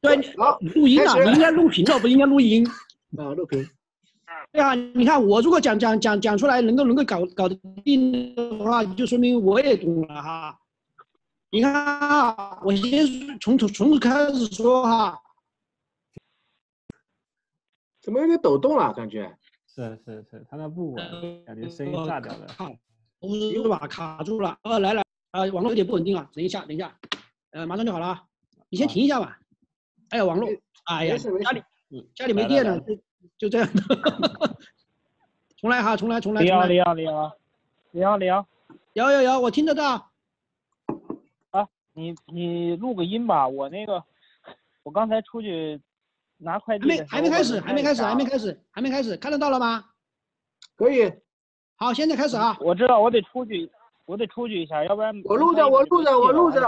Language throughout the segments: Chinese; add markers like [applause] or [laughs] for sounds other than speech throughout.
对，好，录音了，你应该录屏了，不应该录音。啊，录屏。对啊，你看我如果讲讲讲讲出来，能够能够搞搞定的话，就说明我也懂了哈。你看，啊，我先从从从开始说哈。怎么有点抖动了？感觉是是是，他那不稳，感觉声音炸掉了。卡住把吧？卡住了。哦，来了，啊，网络有点不稳定啊，等一下，等一下，呃，马上就好了。你先停一下吧，哎呀，网络，哎呀，家里，家里没电了，就就这样，[laughs] 重来哈，重来，重来，重来，李阳，李阳，李阳，李阳，有有有，我听得到，啊，你你录个音吧，我那个，我刚才出去拿快递，没，还没开始，还没开始，还没开始，还没开始，看得到了吗？可以，好，现在开始啊，我知道，我得出去，我得出去一下，要不然我录着，我录着，我录着。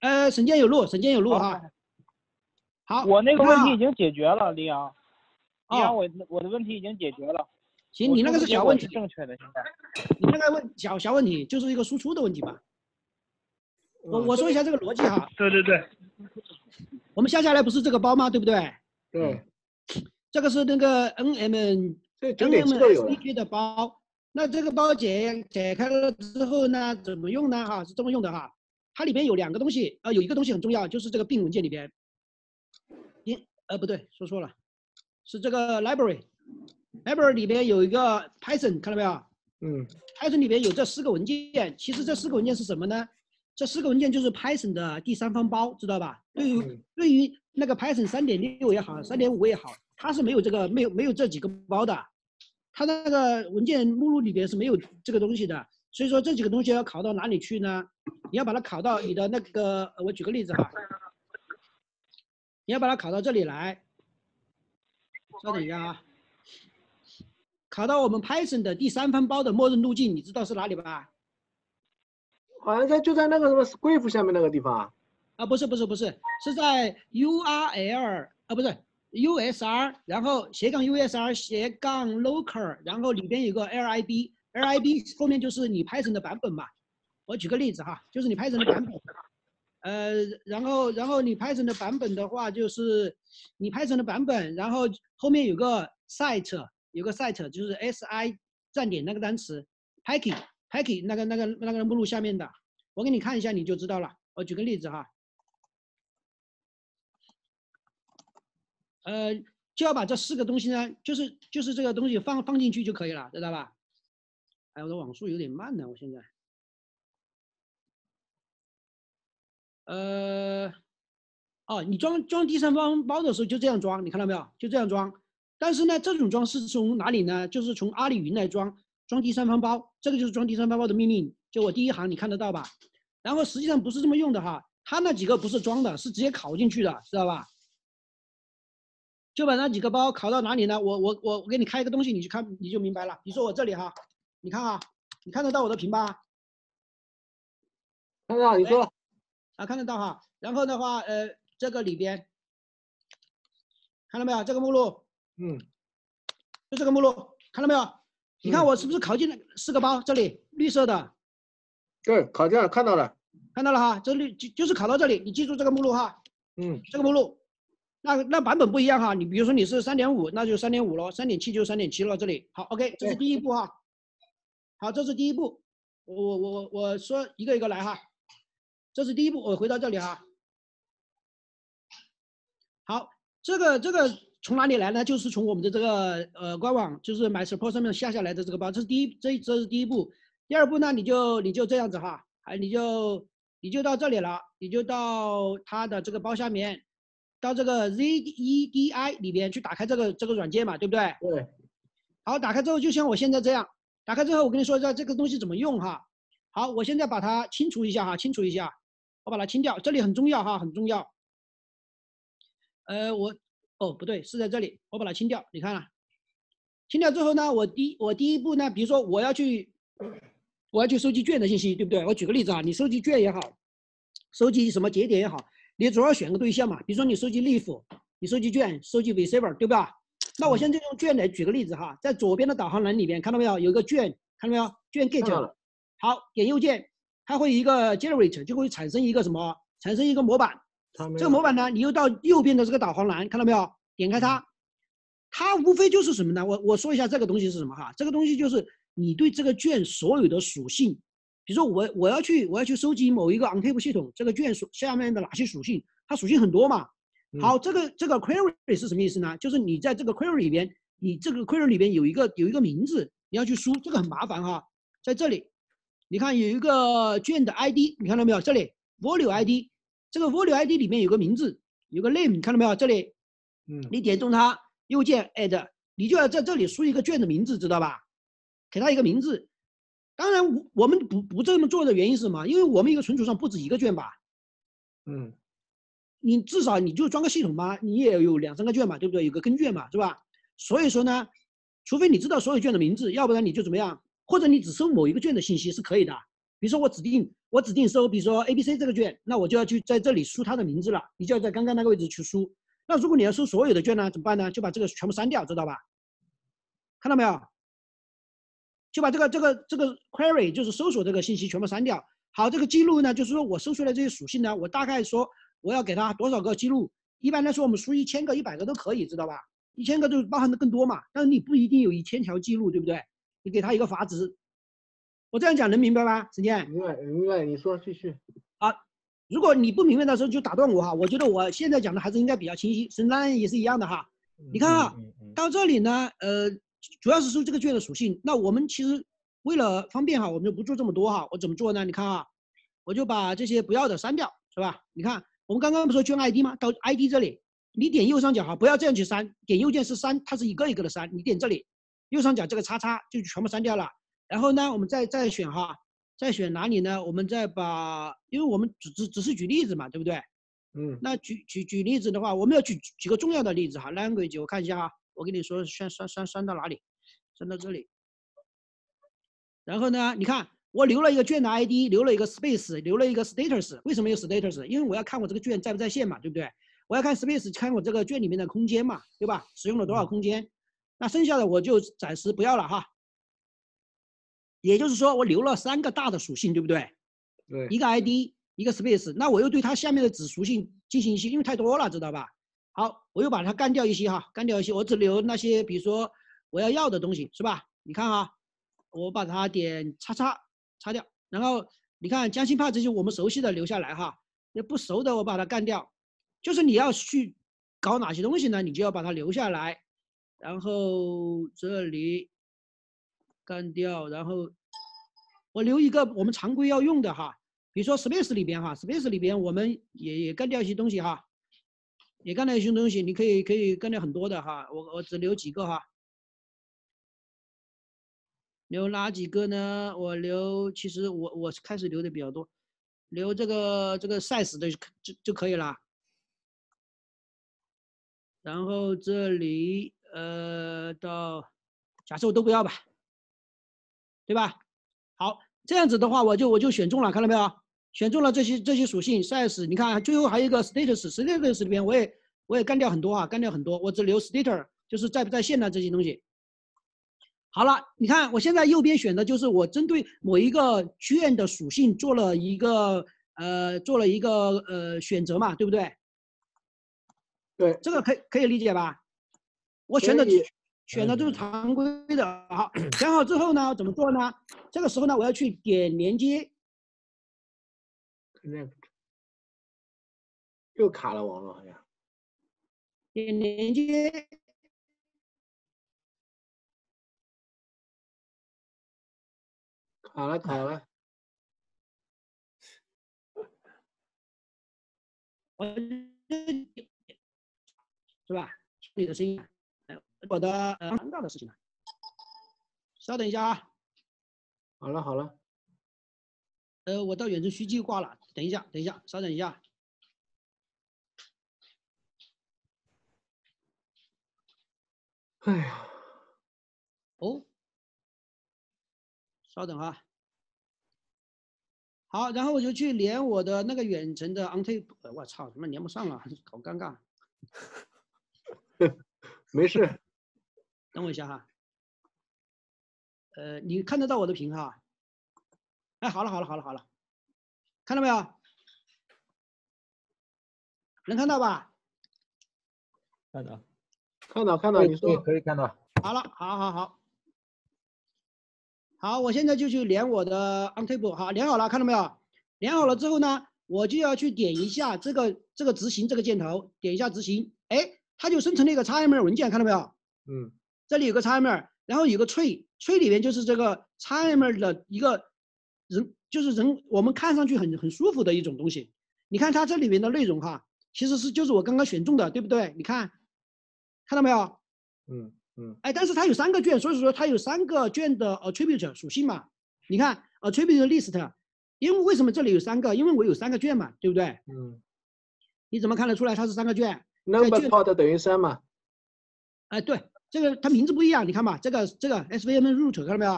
呃，沈剑有路，沈剑有路哈。好，我那个问题已经解决了，李阳。李阳，我我的问题已经解决了。行，你那个是小问题，正确的。现在，你那个问小小问题，就是一个输出的问题吧？我我说一下这个逻辑哈。对对对，我们下下来不是这个包吗？对不对？对。这个是那个 NM NM PK 的包，那这个包解解开了之后呢，怎么用呢？哈，是这么用的哈。它里边有两个东西，啊，有一个东西很重要，就是这个病文件里边，b 呃不对，说错了，是这个 library library 里边有一个 python 看到没有？嗯，python 里边有这四个文件，其实这四个文件是什么呢？这四个文件就是 python 的第三方包，知道吧？对于对于那个 python 三点六也好，三点五也好，它是没有这个没有没有这几个包的，它的那个文件目录里边是没有这个东西的。所以说这几个东西要考到哪里去呢？你要把它考到你的那个，我举个例子哈，你要把它考到这里来。稍等一下啊，考到我们 Python 的第三方包的默认路径，你知道是哪里吧？好像在就在那个什么 c r i 下面那个地方啊？啊，不是不是不是，是在 URL 啊，不是 usr，然后斜杠 usr 斜杠 local，然后里边有个 lib。lib 后面就是你拍成的版本嘛，我举个例子哈，就是你拍成的版本，呃，然后然后你拍成的版本的话，就是你拍成的版本，然后后面有个 site，有个 site，就是 si 站点那个单词 p a c k i n g p a c k i n g 那个那个那个目录下面的，我给你看一下你就知道了。我举个例子哈，呃，就要把这四个东西呢，就是就是这个东西放放进去就可以了，知道吧？哎，我的网速有点慢呢，我现在。呃，哦，你装装第三方包的时候就这样装，你看到没有？就这样装。但是呢，这种装是从哪里呢？就是从阿里云来装装第三方包，这个就是装第三方包的命令，就我第一行，你看得到吧？然后实际上不是这么用的哈，它那几个不是装的，是直接拷进去的，知道吧？就把那几个包拷到哪里呢？我我我我给你开一个东西，你去看你就明白了。你说我这里哈。你看啊，你看得到我的屏吧？看得到，你说啊，看得到哈。然后的话，呃，这个里边看到没有？这个目录，嗯，就这个目录，看到没有？你看我是不是考进了四个包？这里绿色的，对，考进了，看到了，看到了哈。这绿就就是考到这里，你记住这个目录哈。嗯，这个目录，那那版本不一样哈。你比如说你是三点五，那就三点五喽；三点七就三点七喽。这里好，OK，这是第一步哈。好，这是第一步，我我我我说一个一个来哈，这是第一步，我回到这里哈。好，这个这个从哪里来呢？就是从我们的这个呃官网，就是买 support 上面下下来的这个包，这是第一这这是第一步。第二步呢，你就你就这样子哈，哎，你就你就到这里了，你就到它的这个包下面，到这个 ZEDI 里边去打开这个这个软件嘛，对不对？对。好，打开之后就像我现在这样。打开之后，我跟你说一下这个东西怎么用哈。好，我现在把它清除一下哈，清除一下，我把它清掉。这里很重要哈，很重要。呃，我哦不对，是在这里，我把它清掉。你看啊，清掉之后呢，我第我第一步呢，比如说我要去我要去收集卷的信息，对不对？我举个例子啊，你收集卷也好，收集什么节点也好，你主要选个对象嘛。比如说你收集 leaf，你收集卷，收集 receiver，对吧？那我现在就用券来举个例子哈，在左边的导航栏里边看到没有？有一个券，看到没有？券 get 了，好，点右键，它会一个 generate，就会产生一个什么？产生一个模板。这个模板呢，你又到右边的这个导航栏，看到没有？点开它，它无非就是什么呢？我我说一下这个东西是什么哈？这个东西就是你对这个券所有的属性，比如说我我要去我要去收集某一个 on tap 系统这个券所下面的哪些属性，它属性很多嘛。好，这个这个 query 是什么意思呢？就是你在这个 query 里边，你这个 query 里边有一个有一个名字，你要去输，这个很麻烦哈。在这里，你看有一个卷的 ID，你看到没有？这里 volume ID，这个 volume ID 里面有个名字，有个 name，看到没有？这里，嗯，你点中它，右键 add，你就要在这里输一个卷的名字，知道吧？给它一个名字。当然，我我们不不这么做的原因是什么？因为我们一个存储上不止一个卷吧？嗯。你至少你就装个系统嘛，你也有两三个卷嘛，对不对？有个根卷嘛，是吧？所以说呢，除非你知道所有卷的名字，要不然你就怎么样？或者你只搜某一个卷的信息是可以的。比如说我指定我指定搜，比如说 A、B、C 这个卷，那我就要去在这里输它的名字了。你就要在刚刚那个位置去输。那如果你要搜所有的卷呢，怎么办呢？就把这个全部删掉，知道吧？看到没有？就把这个这个这个 query 就是搜索这个信息全部删掉。好，这个记录呢，就是说我搜出来这些属性呢，我大概说。我要给他多少个记录？一般来说，我们输一千个、一百个都可以，知道吧？一千个就包含的更多嘛。但是你不一定有一千条记录，对不对？你给他一个阀值。我这样讲能明白吗？时建，明白，明白。你说继续。好，如果你不明白的时候就打断我哈。我觉得我现在讲的还是应该比较清晰。神丹也是一样的哈。你看啊，到这里呢，呃，主要是说这个券的属性。那我们其实为了方便哈，我们就不做这么多哈。我怎么做呢？你看啊，我就把这些不要的删掉，是吧？你看。我们刚刚不是说捐 ID 吗？到 ID 这里，你点右上角哈，不要这样去删，点右键是删，它是一个一个的删。你点这里，右上角这个叉叉就全部删掉了。然后呢，我们再再选哈，再选哪里呢？我们再把，因为我们只只只是举例子嘛，对不对？嗯。那举举举例子的话，我们要举举个重要的例子哈。Language，我看一下哈，我跟你说删删删删到哪里？删到这里。然后呢，你看。我留了一个卷的 ID，留了一个 space，留了一个 status。为什么有 status？因为我要看我这个卷在不在线嘛，对不对？我要看 space，看我这个卷里面的空间嘛，对吧？使用了多少空间？那剩下的我就暂时不要了哈。也就是说，我留了三个大的属性，对不对？对，一个 ID，一个 space。那我又对它下面的子属性进行一些，因为太多了，知道吧？好，我又把它干掉一些哈，干掉一些，我只留那些比如说我要要的东西，是吧？你看啊，我把它点叉叉。擦掉，然后你看，江心怕这些我们熟悉的留下来哈，那不熟的我把它干掉。就是你要去搞哪些东西呢？你就要把它留下来，然后这里干掉，然后我留一个我们常规要用的哈，比如说 Space 里边哈，Space 里边我们也也干掉一些东西哈，也干掉一些东西，你可以可以干掉很多的哈，我我只留几个哈。留哪几个呢？我留，其实我我开始留的比较多，留这个这个 size 的就就可以了。然后这里呃到，假设我都不要吧，对吧？好，这样子的话，我就我就选中了，看到没有？选中了这些这些属性 size，你看最后还有一个 status，status 里边我也我也干掉很多啊，干掉很多，我只留 status，就是在不在线的这些东西。好了，你看我现在右边选的就是我针对某一个券的属性做了一个呃做了一个呃选择嘛，对不对？对，这个可可以理解吧？我选的选的都是常规的。好，选好之后呢，怎么做呢？这个时候呢，我要去点连接。又卡了，网络好像。点连接。好了好了，我是吧？你的声音，哎，我的呃，尴尬的事情了，稍等一下啊，好了好了，呃，我到远程虚机挂了，等一下等一下，稍等一下，哎呀，哦。稍等哈，好，然后我就去连我的那个远程的 on t a p e 我操，他妈连不上了，好尴尬。[laughs] 没事，[laughs] 等我一下哈。呃，你看得到我的屏哈？哎，好了好了好了好了，看到没有？能看到吧？看到，看到看到，你说可以看到。好了，好好好。好，我现在就去连我的 on table，好连好了，看到没有？连好了之后呢，我就要去点一下这个这个执行这个箭头，点一下执行，哎，它就生成了一个 .xml 文件，看到没有？嗯，这里有个 .xml，然后有个 tree，tree 里面就是这个 .xml 的一个人，就是人，我们看上去很很舒服的一种东西。你看它这里面的内容哈，其实是就是我刚刚选中的，对不对？你看，看到没有？嗯。嗯，哎，但是它有三个卷，所以说它有三个卷的 attribute 属性嘛？你看 attribute list，因为为什么这里有三个？因为我有三个卷嘛，对不对？嗯，你怎么看得出来它是三个卷？number part 等于三嘛？哎，对，这个它名字不一样，你看嘛，这个这个 SVM root 看到没有？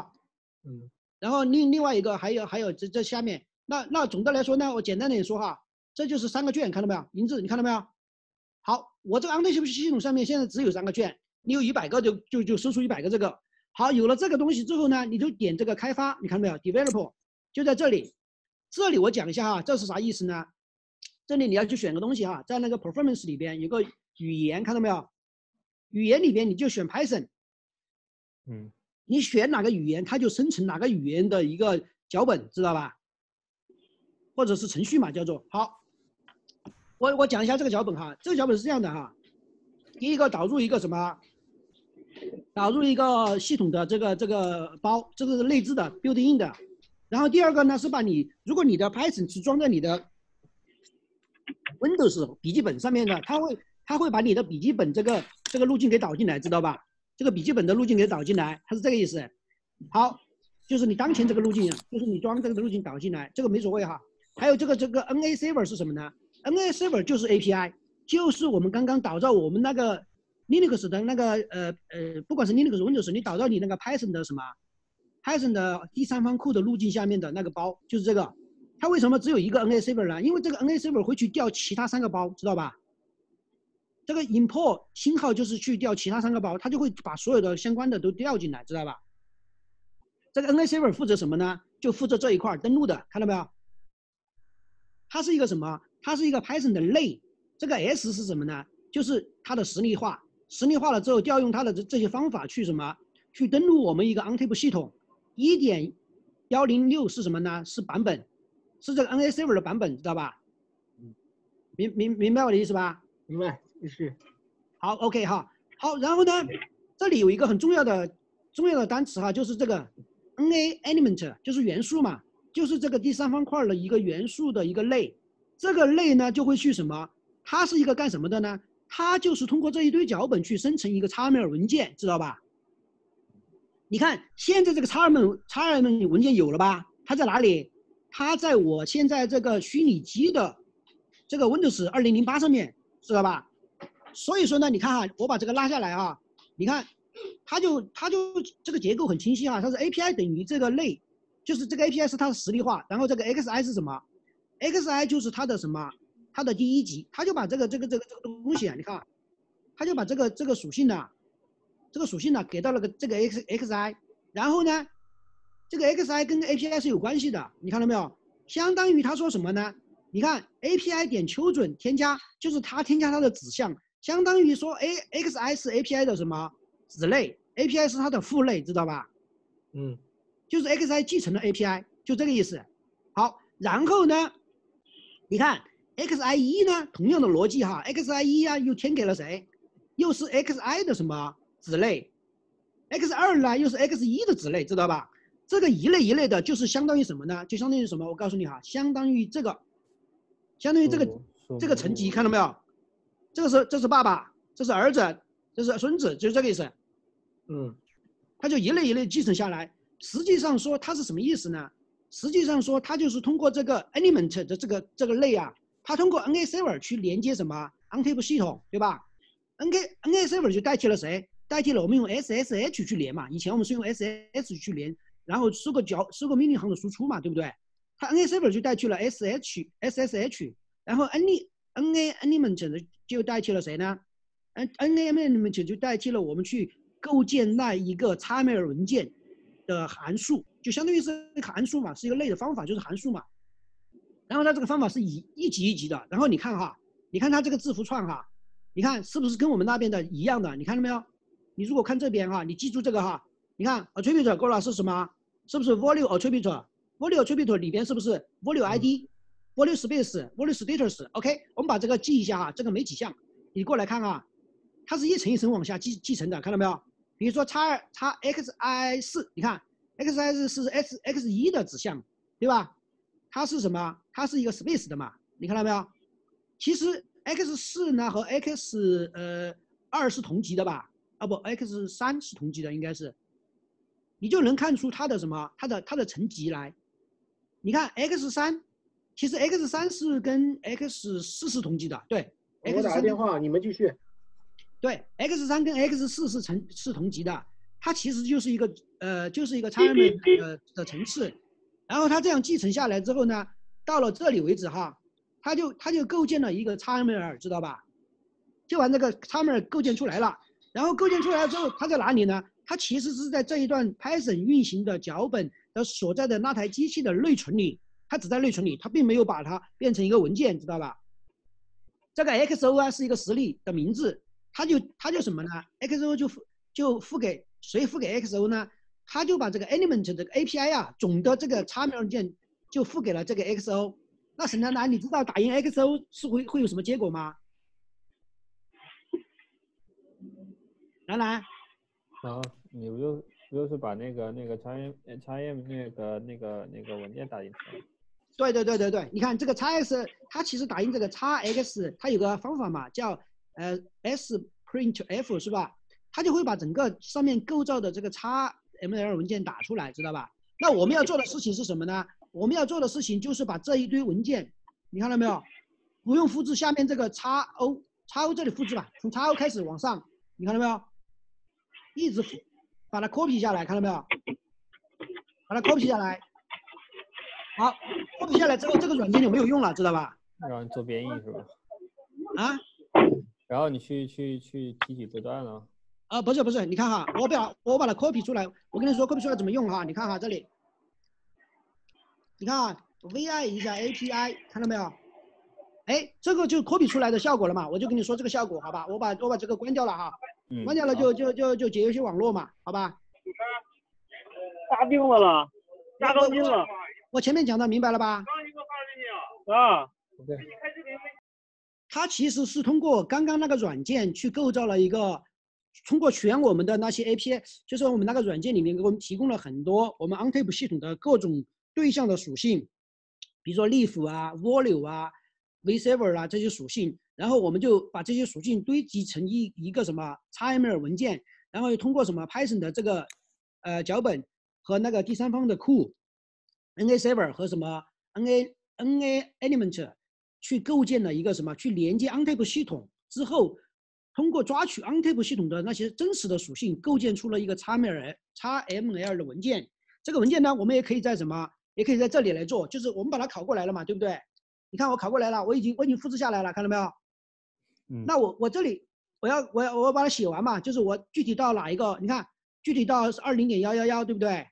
嗯，然后另另外一个还有还有这这下面，那那总的来说呢，我简单地说哈，这就是三个卷，看到没有？名字你看到没有？好，我这个 a n a l s t i p 系统上面现在只有三个卷。你有一百个就就就输出一百个这个好，有了这个东西之后呢，你就点这个开发，你看到没有？Developer 就在这里，这里我讲一下哈，这是啥意思呢？这里你要去选个东西哈，在那个 Performance 里边有个语言，看到没有？语言里边你就选 Python，嗯，你选哪个语言，它就生成哪个语言的一个脚本，知道吧？或者是程序嘛，叫做好，我我讲一下这个脚本哈，这个脚本是这样的哈，第一个导入一个什么？导入一个系统的这个这个包，这个是内置的 building in 的。然后第二个呢是把你，如果你的 Python 是装在你的 Windows 笔记本上面的，它会它会把你的笔记本这个这个路径给导进来，知道吧？这个笔记本的路径给导进来，它是这个意思。好，就是你当前这个路径，就是你装这个的路径导进来，这个没所谓哈。还有这个这个 N A server 是什么呢？N A server 就是 A P I，就是我们刚刚导到我们那个。Linux 的那个呃呃，不管是 Linux Windows，你导到你那个 Python 的什么，Python 的第三方库的路径下面的那个包，就是这个。它为什么只有一个 n a server 呢？因为这个 n a server 会去调其他三个包，知道吧？这个 import 星号就是去调其他三个包，它就会把所有的相关的都调进来，知道吧？这个 n a server 负责什么呢？就负责这一块登录的，看到没有？它是一个什么？它是一个 Python 的类。这个 s 是什么呢？就是它的实例化。实例化了之后，调用它的这这些方法去什么？去登录我们一个 ontable 系统，一点幺零六是什么呢？是版本，是这个 N A server 的版本，知道吧？嗯，明明明白我的意思吧？明白，继续。好，OK 哈，好，然后呢，这里有一个很重要的重要的单词哈，就是这个 N A element，就是元素嘛，就是这个第三方块的一个元素的一个类，这个类呢就会去什么？它是一个干什么的呢？它就是通过这一堆脚本去生成一个 x m l 文件，知道吧？你看现在这个 x a m l m l 文件有了吧？它在哪里？它在我现在这个虚拟机的这个 Windows 2008上面，知道吧？所以说呢，你看哈，我把这个拉下来啊，你看，它就它就这个结构很清晰哈，它是 API 等于这个类，就是这个 API 是它的实例化，然后这个 XI 是什么？XI 就是它的什么？它的第一级，他就把这个这个这个这个东西啊，你看，他就把这个这个属性呢，这个属性呢给到了个这个 x x i，然后呢，这个 x i 跟 a p i 是有关系的，你看到没有？相当于他说什么呢？你看 a p i 点 children 添加，就是他添加他的子项，相当于说 a x i 是 a p i 的什么子类，a p i 是它的父类，知道吧？嗯，就是 x i 继承了 a p i，就这个意思。好，然后呢，你看。x i 一呢？同样的逻辑哈，x i 一呀，又填给了谁？又是 x i 的什么子类？x 二呢？又是 x 一的子类，知道吧？这个一类一类的，就是相当于什么呢？就相当于什么？我告诉你哈，相当于这个，相当于这个这个层级，看到没有？这个是这是爸爸，这是儿子，这是孙子，就是这个意思。嗯，他就一类一类继承下来。实际上说它是什么意思呢？实际上说它就是通过这个 element 的这个这个类啊。它通过 N A server 去连接什么？On Table 系统，对吧？N k N A server 就代替了谁？代替了我们用 S S H 去连嘛。以前我们是用 S S h 去连，然后收个脚，收个命令行的输出嘛，对不对？它 N A server 就代替了 S H S S H，然后 N N A element 就代替了谁呢？N N A element 就代替了我们去构建那一个 x m l 文件的函数，就相当于是函数嘛，是一个类的方法，就是函数嘛。然后它这个方法是一一级一级的。然后你看哈，你看它这个字符串哈，你看是不是跟我们那边的一样的？你看到没有？你如果看这边哈，你记住这个哈，你看 attribute 过来是什么？是不是 value attribute？value attribute 里边是不是 value id、value space、value status？OK，我们把这个记一下哈，这个没几项。你过来看啊，它是一层一层往下继继承的，看到没有？比如说叉二叉 xi 四，你看 xi 四是 xx 一的子项对吧？它是什么？它是一个 space 的嘛？你看到没有？其实 x 四呢和 x 呃二，是同级的吧？啊不，x 三是同级的，应该是，你就能看出它的什么？它的它的层级来。你看 x 三，其实 x 三是跟 x 四是同级的。对，我打个电话，你们继续。对，x 三跟 x 四是成是同级的，它其实就是一个呃就是一个 n 的呃的层次。然后它这样继承下来之后呢，到了这里为止哈，它就它就构建了一个差 m 尔，知道吧？就把这个差 m 尔构建出来了。然后构建出来之后，它在哪里呢？它其实是在这一段 Python 运行的脚本的所在的那台机器的内存里，它只在内存里，它并没有把它变成一个文件，知道吧？这个 X O 啊是一个实例的名字，它就它就什么呢？X O 就付就付给谁付给 X O 呢？他就把这个 element 这个 API 啊，总的这个叉文件就付给了这个 XO。那沈丹丹，你知道打印 XO 是会会有什么结果吗？兰 [laughs] 然啊，你不就就是把那个那个叉页叉页那个那个那个文件打印出来？对对对对对，你看这个叉 X，它其实打印这个叉 X，它有个方法嘛，叫呃 S print F 是吧？它就会把整个上面构造的这个叉。M L 文件打出来，知道吧？那我们要做的事情是什么呢？我们要做的事情就是把这一堆文件，你看到没有？不用复制下面这个叉 O，叉 O 这里复制吧，从叉 O 开始往上，你看到没有？一直复把它 copy 下来，看到没有？把它 copy 下来。好，copy 下来之后，这个软件就没有用了，知道吧？让你做变异是吧？啊？然后你去去去提取字段了。啊，不是不是，你看哈，我把我把它 copy 出来，我跟你说 copy 出来怎么用哈，你看哈这里，你看啊 vi 一下 api，看到没有？哎，这个就 copy 出来的效果了嘛，我就跟你说这个效果，好吧，我把我把这个关掉了哈，关掉了就就就就节约一些网络嘛，好吧。你们咋定了？加高音了。我前面讲的明白了吧？啊。他其实是通过刚刚那个软件去构造了一个。通过选我们的那些 A P i 就是我们那个软件里面给我们提供了很多我们 OnTap 系统的各种对象的属性，比如说 leaf 啊、volume 啊、VServer 啊这些属性，然后我们就把这些属性堆积成一一个什么 XML 文件，然后又通过什么 Python 的这个呃脚本和那个第三方的库，N A Server 和什么 N A N A Element 去构建了一个什么去连接 OnTap 系统之后。通过抓取 o n t a b e 系统的那些真实的属性，构建出了一个 XML XML 的文件。这个文件呢，我们也可以在什么？也可以在这里来做，就是我们把它拷过来了嘛，对不对？你看我拷过来了，我已经我已经复制下来了，看到没有？嗯。那我我这里我要我要我要把它写完嘛，就是我具体到哪一个？你看具体到二零点幺幺幺，对不对？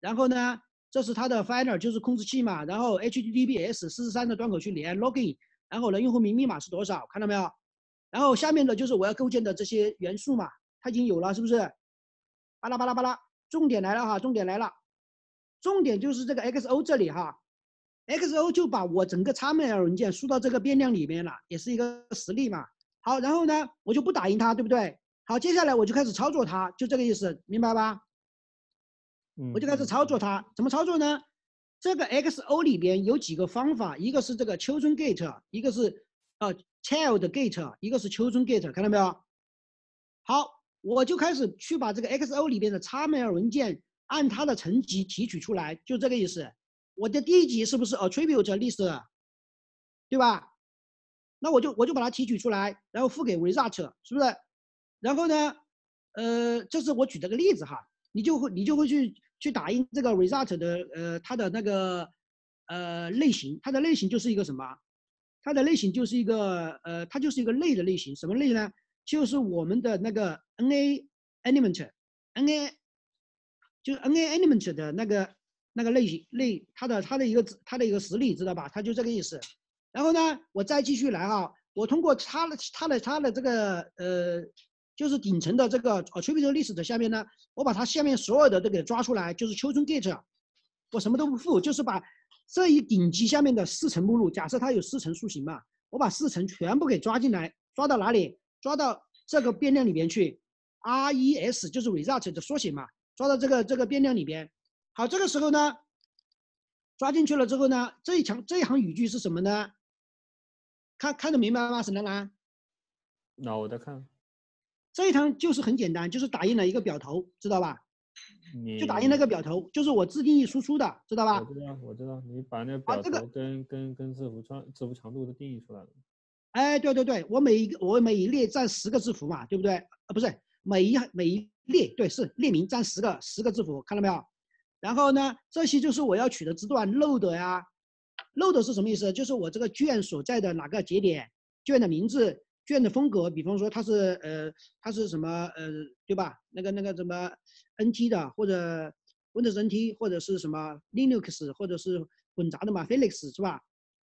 然后呢，这是它的 final 就是控制器嘛，然后 HTTPS 四十三的端口去连 login，然后呢用户名密码是多少？看到没有？然后下面的就是我要构建的这些元素嘛，它已经有了，是不是？巴拉巴拉巴拉，重点来了哈，重点来了，重点就是这个 xo 这里哈，xo 就把我整个 xml 文件输到这个变量里面了，也是一个实例嘛。好，然后呢，我就不打印它，对不对？好，接下来我就开始操作它，就这个意思，明白吧？嗯，我就开始操作它，怎么操作呢？这个 xo 里边有几个方法，一个是这个 children g a t e 一个是。啊，child g a t e 一个是 children g a t 看到没有？好，我就开始去把这个 xo 里边的 xml 文件按它的层级提取出来，就这个意思。我的第一级是不是 attribute list，对吧？那我就我就把它提取出来，然后付给 result，是不是？然后呢，呃，这是我举的个例子哈，你就会你就会去去打印这个 result 的呃它的那个呃类型，它的类型就是一个什么？它的类型就是一个呃，它就是一个类的类型，什么类呢？就是我们的那个 N A element，N A 就是 N A element 的那个那个类型类，它的它的一个它的一个实例，知道吧？它就这个意思。然后呢，我再继续来哈，我通过它的它的它的这个呃，就是顶层的这个呃 t t r i b u i l e l i s 的下面呢，我把它下面所有的都给抓出来，就是 c h i r d r e n g e t 我什么都不付，就是把。这一顶级下面的四层目录，假设它有四层树形嘛，我把四层全部给抓进来，抓到哪里？抓到这个变量里边去，res 就是 result 的缩写嘛，抓到这个这个变量里边。好，这个时候呢，抓进去了之后呢，这一行这一行语句是什么呢？看看得明白吗，沈丹兰？那我在看。这一行就是很简单，就是打印了一个表头，知道吧？就打印那个表头，就是我自定义输出的，知道吧？我知道，我知道。你把那个表头跟跟跟字符串、字符长度都定义出来了。哎，对对对，我每一个我每一列占十个字符嘛，对不对？啊，不是，每一每一列对是列名占十个十个字符，看到没有？然后呢，这些就是我要取的字段 load 呀，load 是什么意思？就是我这个卷所在的哪个节点，卷的名字。卷的风格，比方说它是呃，它是什么呃，对吧？那个那个什么 NT 的，或者 Windows NT，或者是什么 Linux，或者是混杂的嘛，Felix 是吧？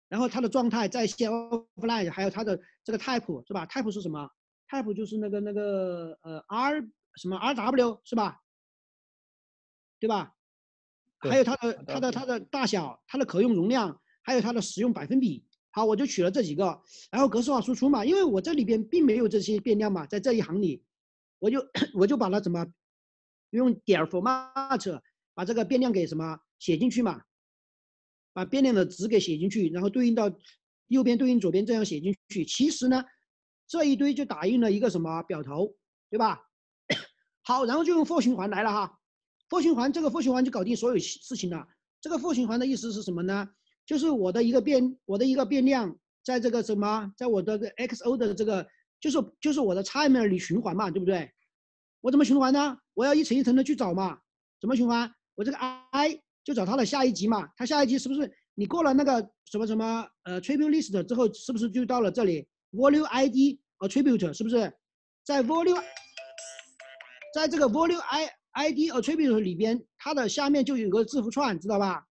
然后它的状态在线、offline，还有它的这个 type 是吧？type 是什么？type 就是那个那个呃 r 什么 r w 是吧？对吧？还有它的它的它的大小、它的可用容量，还有它的使用百分比。好，我就取了这几个，然后格式化输出嘛，因为我这里边并没有这些变量嘛，在这一行里，我就我就把它怎么，用点儿 format 把这个变量给什么写进去嘛，把变量的值给写进去，然后对应到右边对应左边这样写进去。其实呢，这一堆就打印了一个什么表头，对吧？[coughs] 好，然后就用 for 循环来了哈，for 循环这个 for 循环就搞定所有事情了。这个 for 循环的意思是什么呢？就是我的一个变，我的一个变量，在这个什么，在我的 x o 的这个，就是就是我的 timer 里循环嘛，对不对？我怎么循环呢？我要一层一层的去找嘛。怎么循环？我这个 i 就找它的下一级嘛。它下一级是不是你过了那个什么什么呃 t r i b u t e list 之后，是不是就到了这里 volume id attribute？是不是在 volume 在这个 volume i i d attribute 里边，它的下面就有个字符串，知道吧？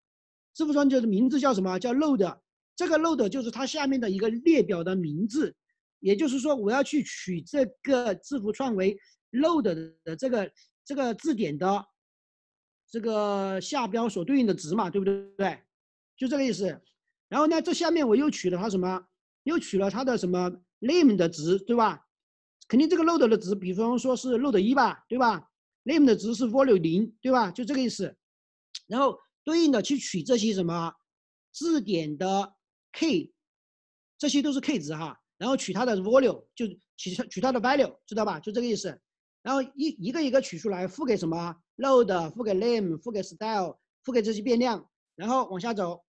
字符串就是名字叫什么？叫 load，这个 load 就是它下面的一个列表的名字，也就是说我要去取这个字符串为 load 的这个这个字典的这个下标所对应的值嘛，对不对？对，就这个意思。然后呢，这下面我又取了它什么？又取了它的什么 name 的值，对吧？肯定这个 load 的值，比方说是 load 一吧，对吧？name 的值是 value 零，对吧？就这个意思。然后。对应的去取这些什么字典的 k，这些都是 k 值哈，然后取它的 value，就取它取它的 value，知道吧？就这个意思。然后一一个一个取出来，付给什么 load，付给 name，付给 style，付给这些变量，然后往下走，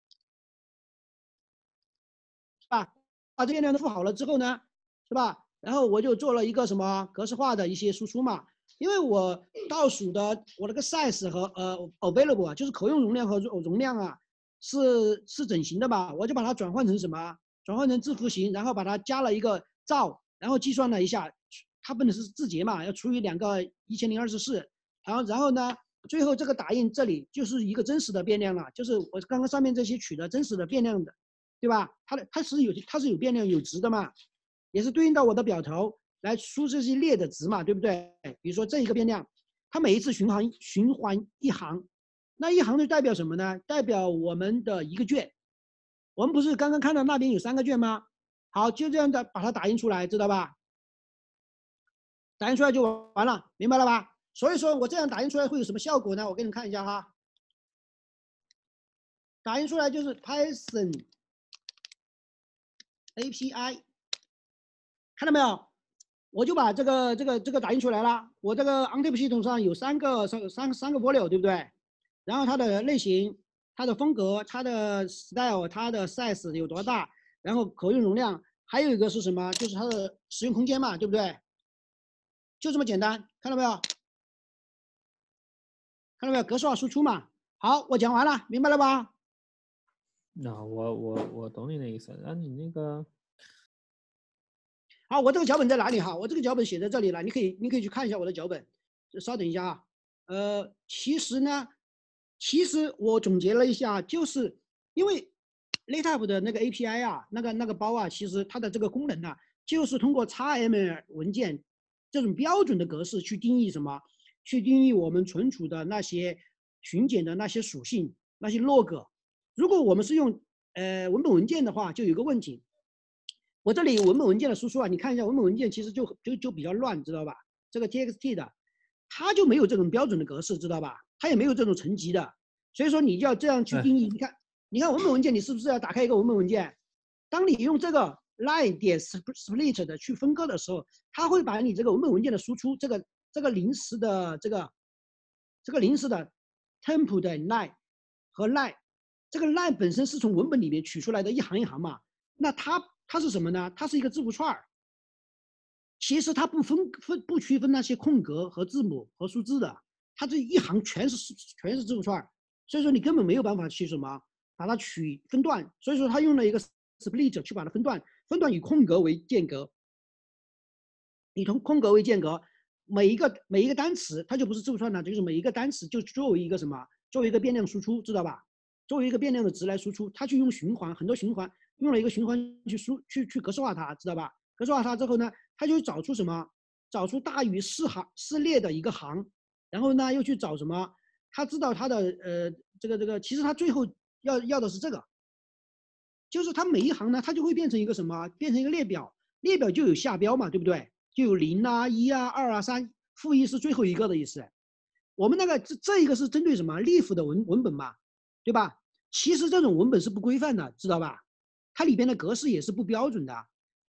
是吧？把这些量都付好了之后呢，是吧？然后我就做了一个什么格式化的一些输出嘛。因为我倒数的我那个 size 和呃 available 就是可用容量和容量啊，是是整形的嘛，我就把它转换成什么？转换成字符型，然后把它加了一个兆，然后计算了一下，它本能是字节嘛，要除以两个一千零二十四。然后然后呢，最后这个打印这里就是一个真实的变量了，就是我刚刚上面这些取得真实的变量的，对吧？它的它是有它是有变量有值的嘛，也是对应到我的表头。来输这些列的值嘛，对不对？比如说这一个变量，它每一次循环循环一行，那一行就代表什么呢？代表我们的一个卷。我们不是刚刚看到那边有三个卷吗？好，就这样的把它打印出来，知道吧？打印出来就完了，明白了吧？所以说我这样打印出来会有什么效果呢？我给你们看一下哈。打印出来就是 Python API，看到没有？我就把这个这个这个打印出来了。我这个 o n t e e p 系统上有三个三三三个 volume，对不对？然后它的类型、它的风格、它的 style、它的 size 有多大？然后可用容量，还有一个是什么？就是它的使用空间嘛，对不对？就这么简单，看到没有？看到没有？格式化输出嘛。好，我讲完了，明白了吧？那我我我懂你的意思。那你那个。好，我这个脚本在哪里哈？我这个脚本写在这里了，你可以你可以去看一下我的脚本。就稍等一下啊，呃，其实呢，其实我总结了一下，就是因为 l a t e up 的那个 A P I 啊，那个那个包啊，其实它的这个功能呢，就是通过 x m 文件这种标准的格式去定义什么，去定义我们存储的那些巡检的那些属性那些 log。如果我们是用呃文本文件的话，就有个问题。我这里有文本文件的输出啊，你看一下文本文件其实就就就比较乱，知道吧？这个 T X T 的，它就没有这种标准的格式，知道吧？它也没有这种层级的，所以说你就要这样去定义。你看，你看文本文件，你是不是要打开一个文本文件？当你用这个 line 点 split 的去分割的时候，它会把你这个文本文件的输出，这个这个临时的这个这个临时的 temp 的 line 和 line，这个 line 本身是从文本里面取出来的，一行一行嘛。那它。它是什么呢？它是一个字符串儿，其实它不分分不区分那些空格和字母和数字的，它这一行全是全是字符串儿，所以说你根本没有办法去什么把它取分段，所以说它用了一个 split 去把它分段，分段以空格为间隔，以空格为间隔，每一个每一个单词它就不是字符串了，就是每一个单词就作为一个什么作为一个变量输出，知道吧？作为一个变量的值来输出，它去用循环很多循环。用了一个循环去输去去格式化它，知道吧？格式化它之后呢，它就找出什么？找出大于四行四列的一个行，然后呢又去找什么？他知道他的呃这个这个，其实他最后要要的是这个，就是他每一行呢，它就会变成一个什么？变成一个列表，列表就有下标嘛，对不对？就有零啊一啊二啊三，负一是最后一个的意思。我们那个这这一个是针对什么 leaf 的文文本吧，对吧？其实这种文本是不规范的，知道吧？它里边的格式也是不标准的，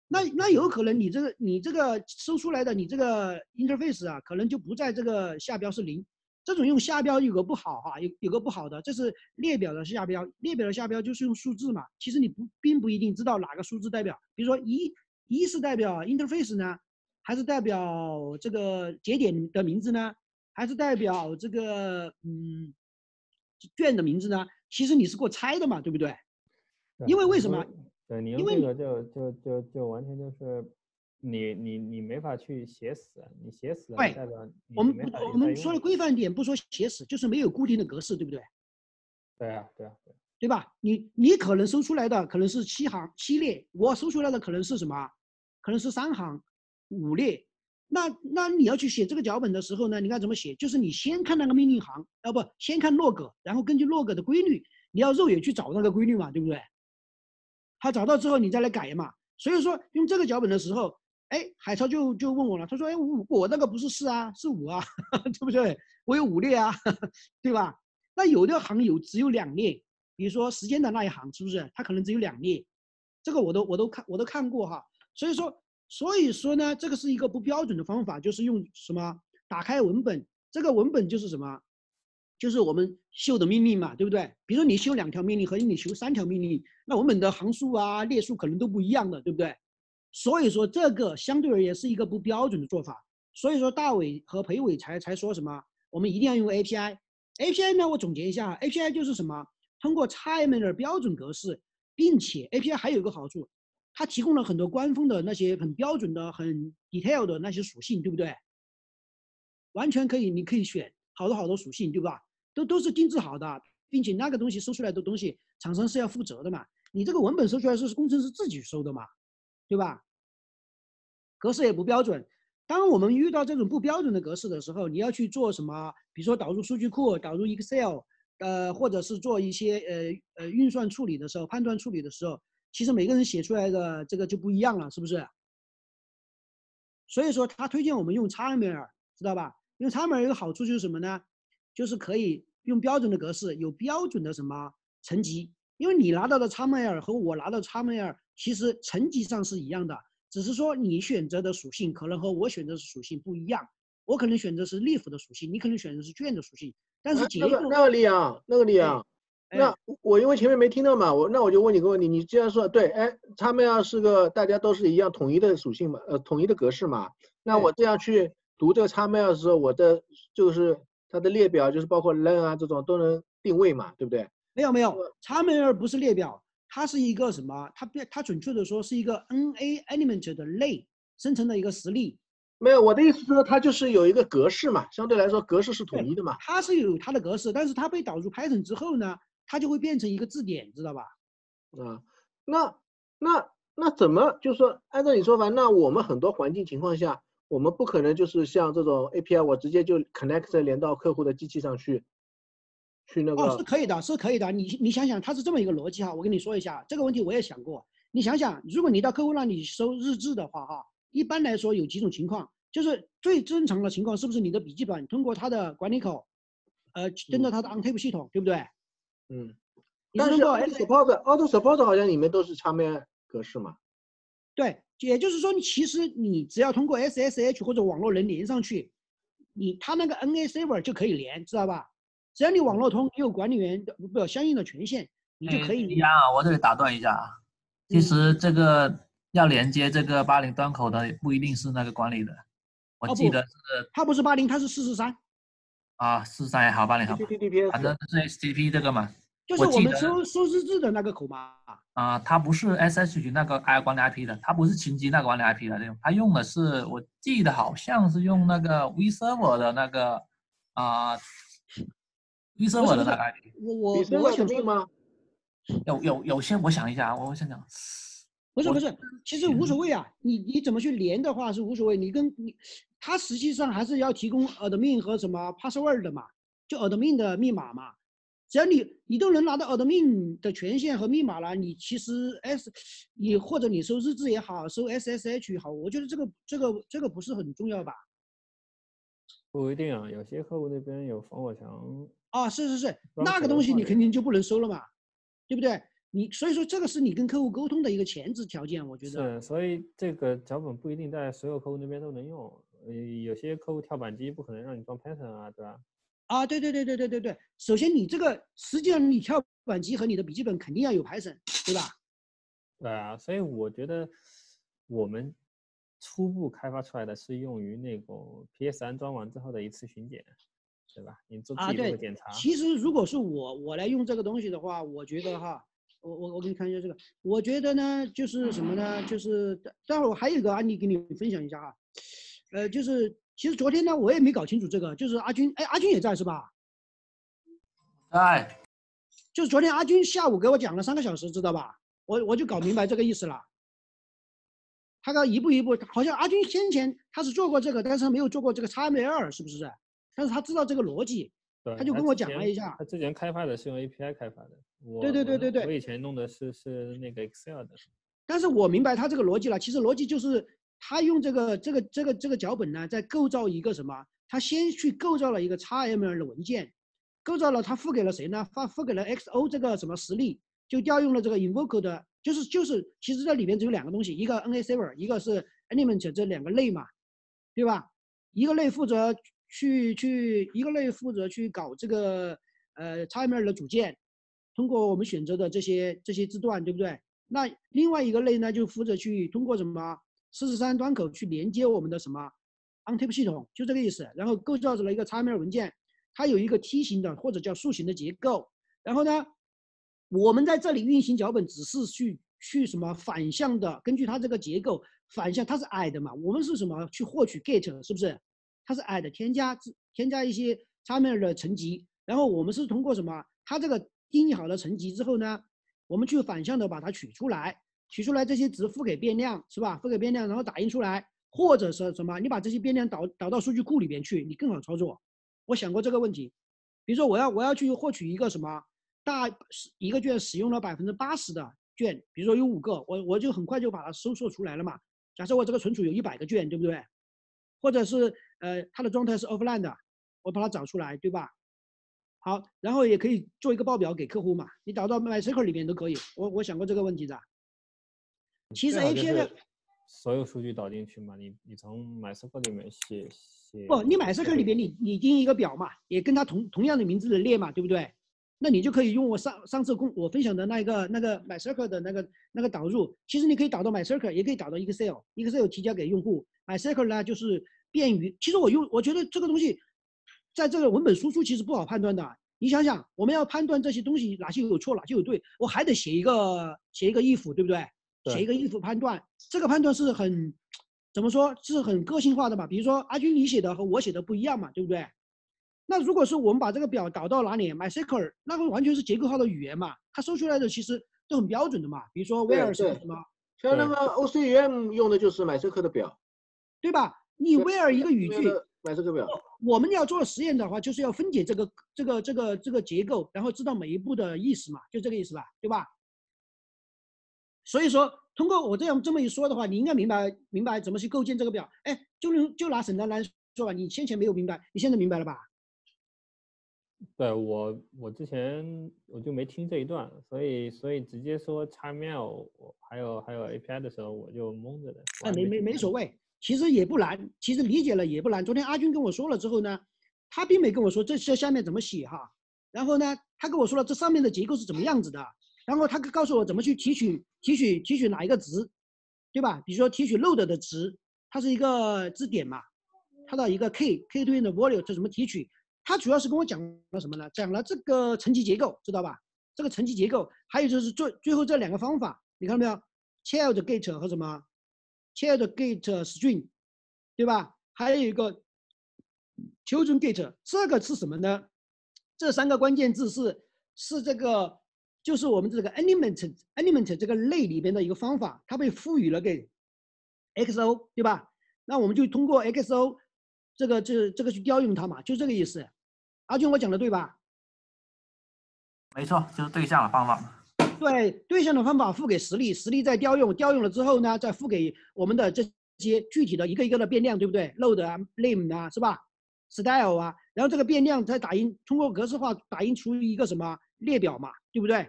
那那有可能你这个你这个搜出来的你这个 interface 啊，可能就不在这个下标是零，这种用下标有个不好哈，有有个不好的，这是列表的下标，列表的下标就是用数字嘛，其实你不并不一定知道哪个数字代表，比如说一一是代表 interface 呢，还是代表这个节点的名字呢，还是代表这个嗯卷的名字呢？其实你是给我猜的嘛，对不对？因为为什么？对你用这个就就就就完全就是你你你没法去写死，你写死代表我们我们说的规范点，不说写死，就是没有固定的格式，对不对？对啊，对啊，对对吧？你你可能搜出来的可能是七行七列，我搜出来的可能是什么？可能是三行五列。那那你要去写这个脚本的时候呢，你看怎么写？就是你先看那个命令行，啊不，先看 log，然后根据 log 的规律，你要肉眼去找那个规律嘛，对不对？他找到之后，你再来改嘛。所以说用这个脚本的时候，哎，海超就就问我了，他说，哎，我我那个不是四啊，是五啊，[laughs] 对不对？我有五列啊，[laughs] 对吧？那有的行有只有两列，比如说时间的那一行，是不是？它可能只有两列，这个我都我都看我都看过哈。所以说所以说呢，这个是一个不标准的方法，就是用什么打开文本，这个文本就是什么。就是我们秀的命令嘛，对不对？比如你修两条命令和你修三条命令，那我们的行数啊、列数可能都不一样的，对不对？所以说这个相对而言是一个不标准的做法。所以说大伟和裴伟才才说什么，我们一定要用 A P I。A P I 呢，我总结一下，A P I 就是什么？通过 c i m a 标准格式，并且 A P I 还有一个好处，它提供了很多官方的那些很标准的、很 detail 的那些属性，对不对？完全可以，你可以选好多好多属性，对吧？都都是定制好的，并且那个东西搜出来的东西，厂商是要负责的嘛？你这个文本搜出来是工程师自己搜的嘛，对吧？格式也不标准。当我们遇到这种不标准的格式的时候，你要去做什么？比如说导入数据库、导入 Excel，呃，或者是做一些呃呃运算处理的时候、判断处理的时候，其实每个人写出来的这个就不一样了，是不是？所以说他推荐我们用 XAML，知道吧？用 XAML 有个好处就是什么呢？就是可以用标准的格式，有标准的什么层级？因为你拿到的 x mail 和我拿到 x mail，其实层级上是一样的，只是说你选择的属性可能和我选择的属性不一样。我可能选择是 leaf 的属性，你可能选择是卷的属性。但是，结论，那个力啊，那个力啊。那我因为前面没听到嘛，我那我就问你个问题，你既然说对？哎，x mail 是个大家都是一样统一的属性嘛，呃，统一的格式嘛。那我这样去读这个 x mail 的时候，我的就是。它的列表就是包括 learn 啊这种都能定位嘛，对不对？没有没有，e 们而不是列表，它是一个什么？它变它准确的说是一个 N A element 的类生成的一个实例。没有，我的意思是说它就是有一个格式嘛，相对来说格式是统一的嘛。它是有它的格式，但是它被导入 Python 之后呢，它就会变成一个字典，知道吧？啊，那那那怎么就说按照你说法，那我们很多环境情况下？我们不可能就是像这种 API，我直接就 connect 连到客户的机器上去，去那个哦，是可以的，是可以的。你你想想，它是这么一个逻辑哈。我跟你说一下这个问题，我也想过。你想想，如果你到客户那里收日志的话哈，一般来说有几种情况，就是最正常的情况是不是你的笔记本通过它的管理口，呃，登到它的 on tap 系统，对不对？嗯。但是 Auto Spot，Auto r Spot u p r 好像里面都是插面格式嘛？对，也就是说，你其实你只要通过 SSH 或者网络能连上去，你他那个 N A server 就可以连，知道吧？只要你网络通，你有管理员不有相应的权限，你就可以。连。啊，我这里打断一下啊，其实这个要连接这个八零端口的不一定是那个管理的，我记得是。它不是八零，它是四四三。啊，四三也好，八零好。T P 反正这是 t P 这个嘛。就是我们收收日志的那个口嘛。啊，它不是 SSH 局那个 I 管理 IP 的，它不是秦基那个管理 IP 的种，它用的是我记得好像是用那个 vserver 的那个啊，vserver 的那个 IP。我我我确定吗？有有有些，我想一下啊，我想想。不是不是，其实无所谓啊，你你怎么去连的话是无所谓，你跟你，它实际上还是要提供 admin 和什么 password 的嘛，就 admin 的密码嘛。只要你你都能拿到 admin 的权限和密码了，你其实 s 你或者你收日志也好，收 ssh 也好，我觉得这个这个这个不是很重要吧？不一定啊，有些客户那边有防火墙啊，是是是，那个东西你肯定就不能收了嘛，对不对？你所以说这个是你跟客户沟通的一个前置条件，我觉得是。所以这个脚本不一定在所有客户那边都能用，有些客户跳板机不可能让你装 python 啊，对吧？啊，对对对对对对对，首先你这个实际上你跳板机和你的笔记本肯定要有排审，对吧？对啊，所以我觉得我们初步开发出来的是用于那个 PS 安装完之后的一次巡检，对吧？你做自己的检查。啊其实如果是我，我来用这个东西的话，我觉得哈，我我我给你看一下这个，我觉得呢就是什么呢？就是待会儿我还有一个案例给你分享一下哈，呃就是。其实昨天呢，我也没搞清楚这个，就是阿军，哎，阿军也在是吧？在，就是昨天阿军下午给我讲了三个小时，知道吧？我我就搞明白这个意思了。他刚一步一步，好像阿军先前他是做过这个，但是他没有做过这个 XML，是不是？但是他知道这个逻辑，他就跟我讲了一下。他之前开发的是用 API 开发的，对对对对对。我以前弄的是是那个 Excel 的。但是我明白他这个逻辑了，其实逻辑就是。他用这个这个这个这个脚本呢，在构造一个什么？他先去构造了一个 x m l 的文件，构造了，他付给了谁呢？发付给了 XO 这个什么实例，就调用了这个 invoke 的，就是就是，其实这里面只有两个东西，一个 n a v e r 一个是 Element 这两个类嘛，对吧？一个类负责去去，一个类负责去搞这个呃 x m l 的组件，通过我们选择的这些这些字段，对不对？那另外一个类呢，就负责去通过什么？四十三端口去连接我们的什么，on tap 系统，就这个意思。然后构造出了一个 x m l 文件，它有一个梯形的或者叫树形的结构。然后呢，我们在这里运行脚本，只是去去什么反向的，根据它这个结构反向，它是 add 的嘛？我们是什么去获取 get 是不是？它是 add 添加添加一些 x m l 的层级。然后我们是通过什么？它这个定义好了层级之后呢，我们去反向的把它取出来。取出来这些值付给变量是吧？付给变量，然后打印出来，或者是什么？你把这些变量导导到数据库里边去，你更好操作。我想过这个问题，比如说我要我要去获取一个什么大一个券使用了百分之八十的券，比如说有五个，我我就很快就把它搜索出来了嘛。假设我这个存储有一百个券，对不对？或者是呃它的状态是 offline 的，我把它找出来，对吧？好，然后也可以做一个报表给客户嘛。你导到 MySQL 里面都可以。我我想过这个问题的。其实 A P I 的所有数据导进去嘛，你你从 My s q r c l e 里面写写不？你 My s q l 里边你你定一个表嘛，也跟它同同样的名字的列嘛，对不对？那你就可以用我上上次共我分享的那一个那个 My s q l 的那个那个导入，其实你可以导到 My s q l 也可以导到 Excel，Excel 提交给用户。My s q l 呢就是便于，其实我用我觉得这个东西在这个文本输出其实不好判断的。你想想，我们要判断这些东西哪些有错，哪些有对，我还得写一个写一个 if，对不对？写一个 if 判断，这个判断是很，怎么说是很个性化的嘛？比如说阿军你写的和我写的不一样嘛，对不对？那如果说我们把这个表导到哪里，MySQL 那个完全是结构化的语言嘛，它搜出来的其实都很标准的嘛。比如说 Where 是什么？像那个 OCM 用的就是 MySQL 的表，对吧？你 Where 一个语句，MySQL 表。我们要做实验的话，就是要分解这个这个这个这个结构，然后知道每一步的意思嘛，就这个意思吧，对吧？所以说，通过我这样这么一说的话，你应该明白明白怎么去构建这个表。哎，就就拿沈丹来说吧，你先前没有明白，你现在明白了吧？对我，我之前我就没听这一段，所以所以直接说 c mail 还有还有 api 的时候，我就懵着的。哎，没没没所谓，其实也不难，其实理解了也不难。昨天阿军跟我说了之后呢，他并没跟我说这这下面怎么写哈，然后呢，他跟我说了这上面的结构是怎么样子的。然后他告诉我怎么去提取提取提取哪一个值，对吧？比如说提取 load 的值，它是一个字典嘛，它的一个 k k 对应的 value 怎么提取？它主要是跟我讲了什么呢？讲了这个层级结构，知道吧？这个层级结构，还有就是最最后这两个方法，你看到没有？child g a t 和什么？child g a t string，对吧？还有一个 children g a t 这个是什么呢？这三个关键字是是这个。就是我们这个 Element Element 这个类里边的一个方法，它被赋予了给 XO 对吧？那我们就通过 XO 这个这这个去调用它嘛，就这个意思。阿军，我讲的对吧？没错，就是对象的方法。对，对象的方法赋给实例，实例再调用，调用了之后呢，再赋给我们的这些具体的一个一个的变量，对不对？load 啊，name 啊，是吧？style 啊，然后这个变量再打印，通过格式化打印出一个什么列表嘛？对不对？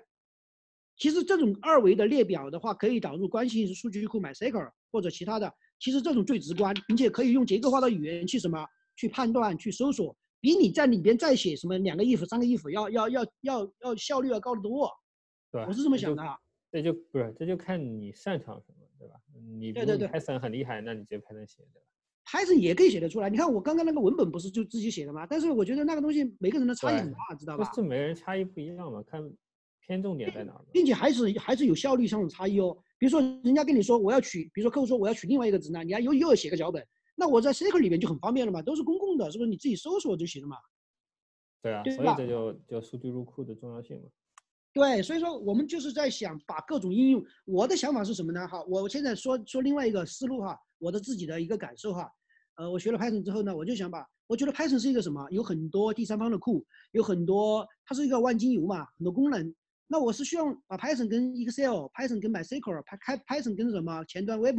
其实这种二维的列表的话，可以导入关系数据库，买 SQL 或者其他的。其实这种最直观，并且可以用结构化的语言去什么去判断、去搜索，比你在里边再写什么两个 if、三个 if 要要要要要效率要高得多。对，我是这么想的。这就不是，这就看你擅长什么，对吧？你对对对，Python 很厉害，那你直接 Python 写对吧？Python 也可以写得出来。你看我刚刚那个文本不是就自己写的吗？但是我觉得那个东西每个人的差异很大，知道吧？不是，每个人差异不一样嘛，看。偏重点在哪？并且还是还是有效率上的差异哦。比如说，人家跟你说我要取，比如说客户说我要取另外一个值呢，你还又又要写个脚本，那我在 Circle 里面就很方便了嘛，都是公共的，是不是？你自己搜索就行了嘛。对啊，所以这就就数据入库的重要性嘛。对，所以说我们就是在想把各种应用。我的想法是什么呢？哈，我现在说说另外一个思路哈，我的自己的一个感受哈。呃，我学了 Python 之后呢，我就想把，我觉得 Python 是一个什么？有很多第三方的库，有很多，它是一个万金油嘛，很多功能。那我是需要把 Python 跟 Excel、Python 跟 My SQL、Py Python 跟什么前端 Web、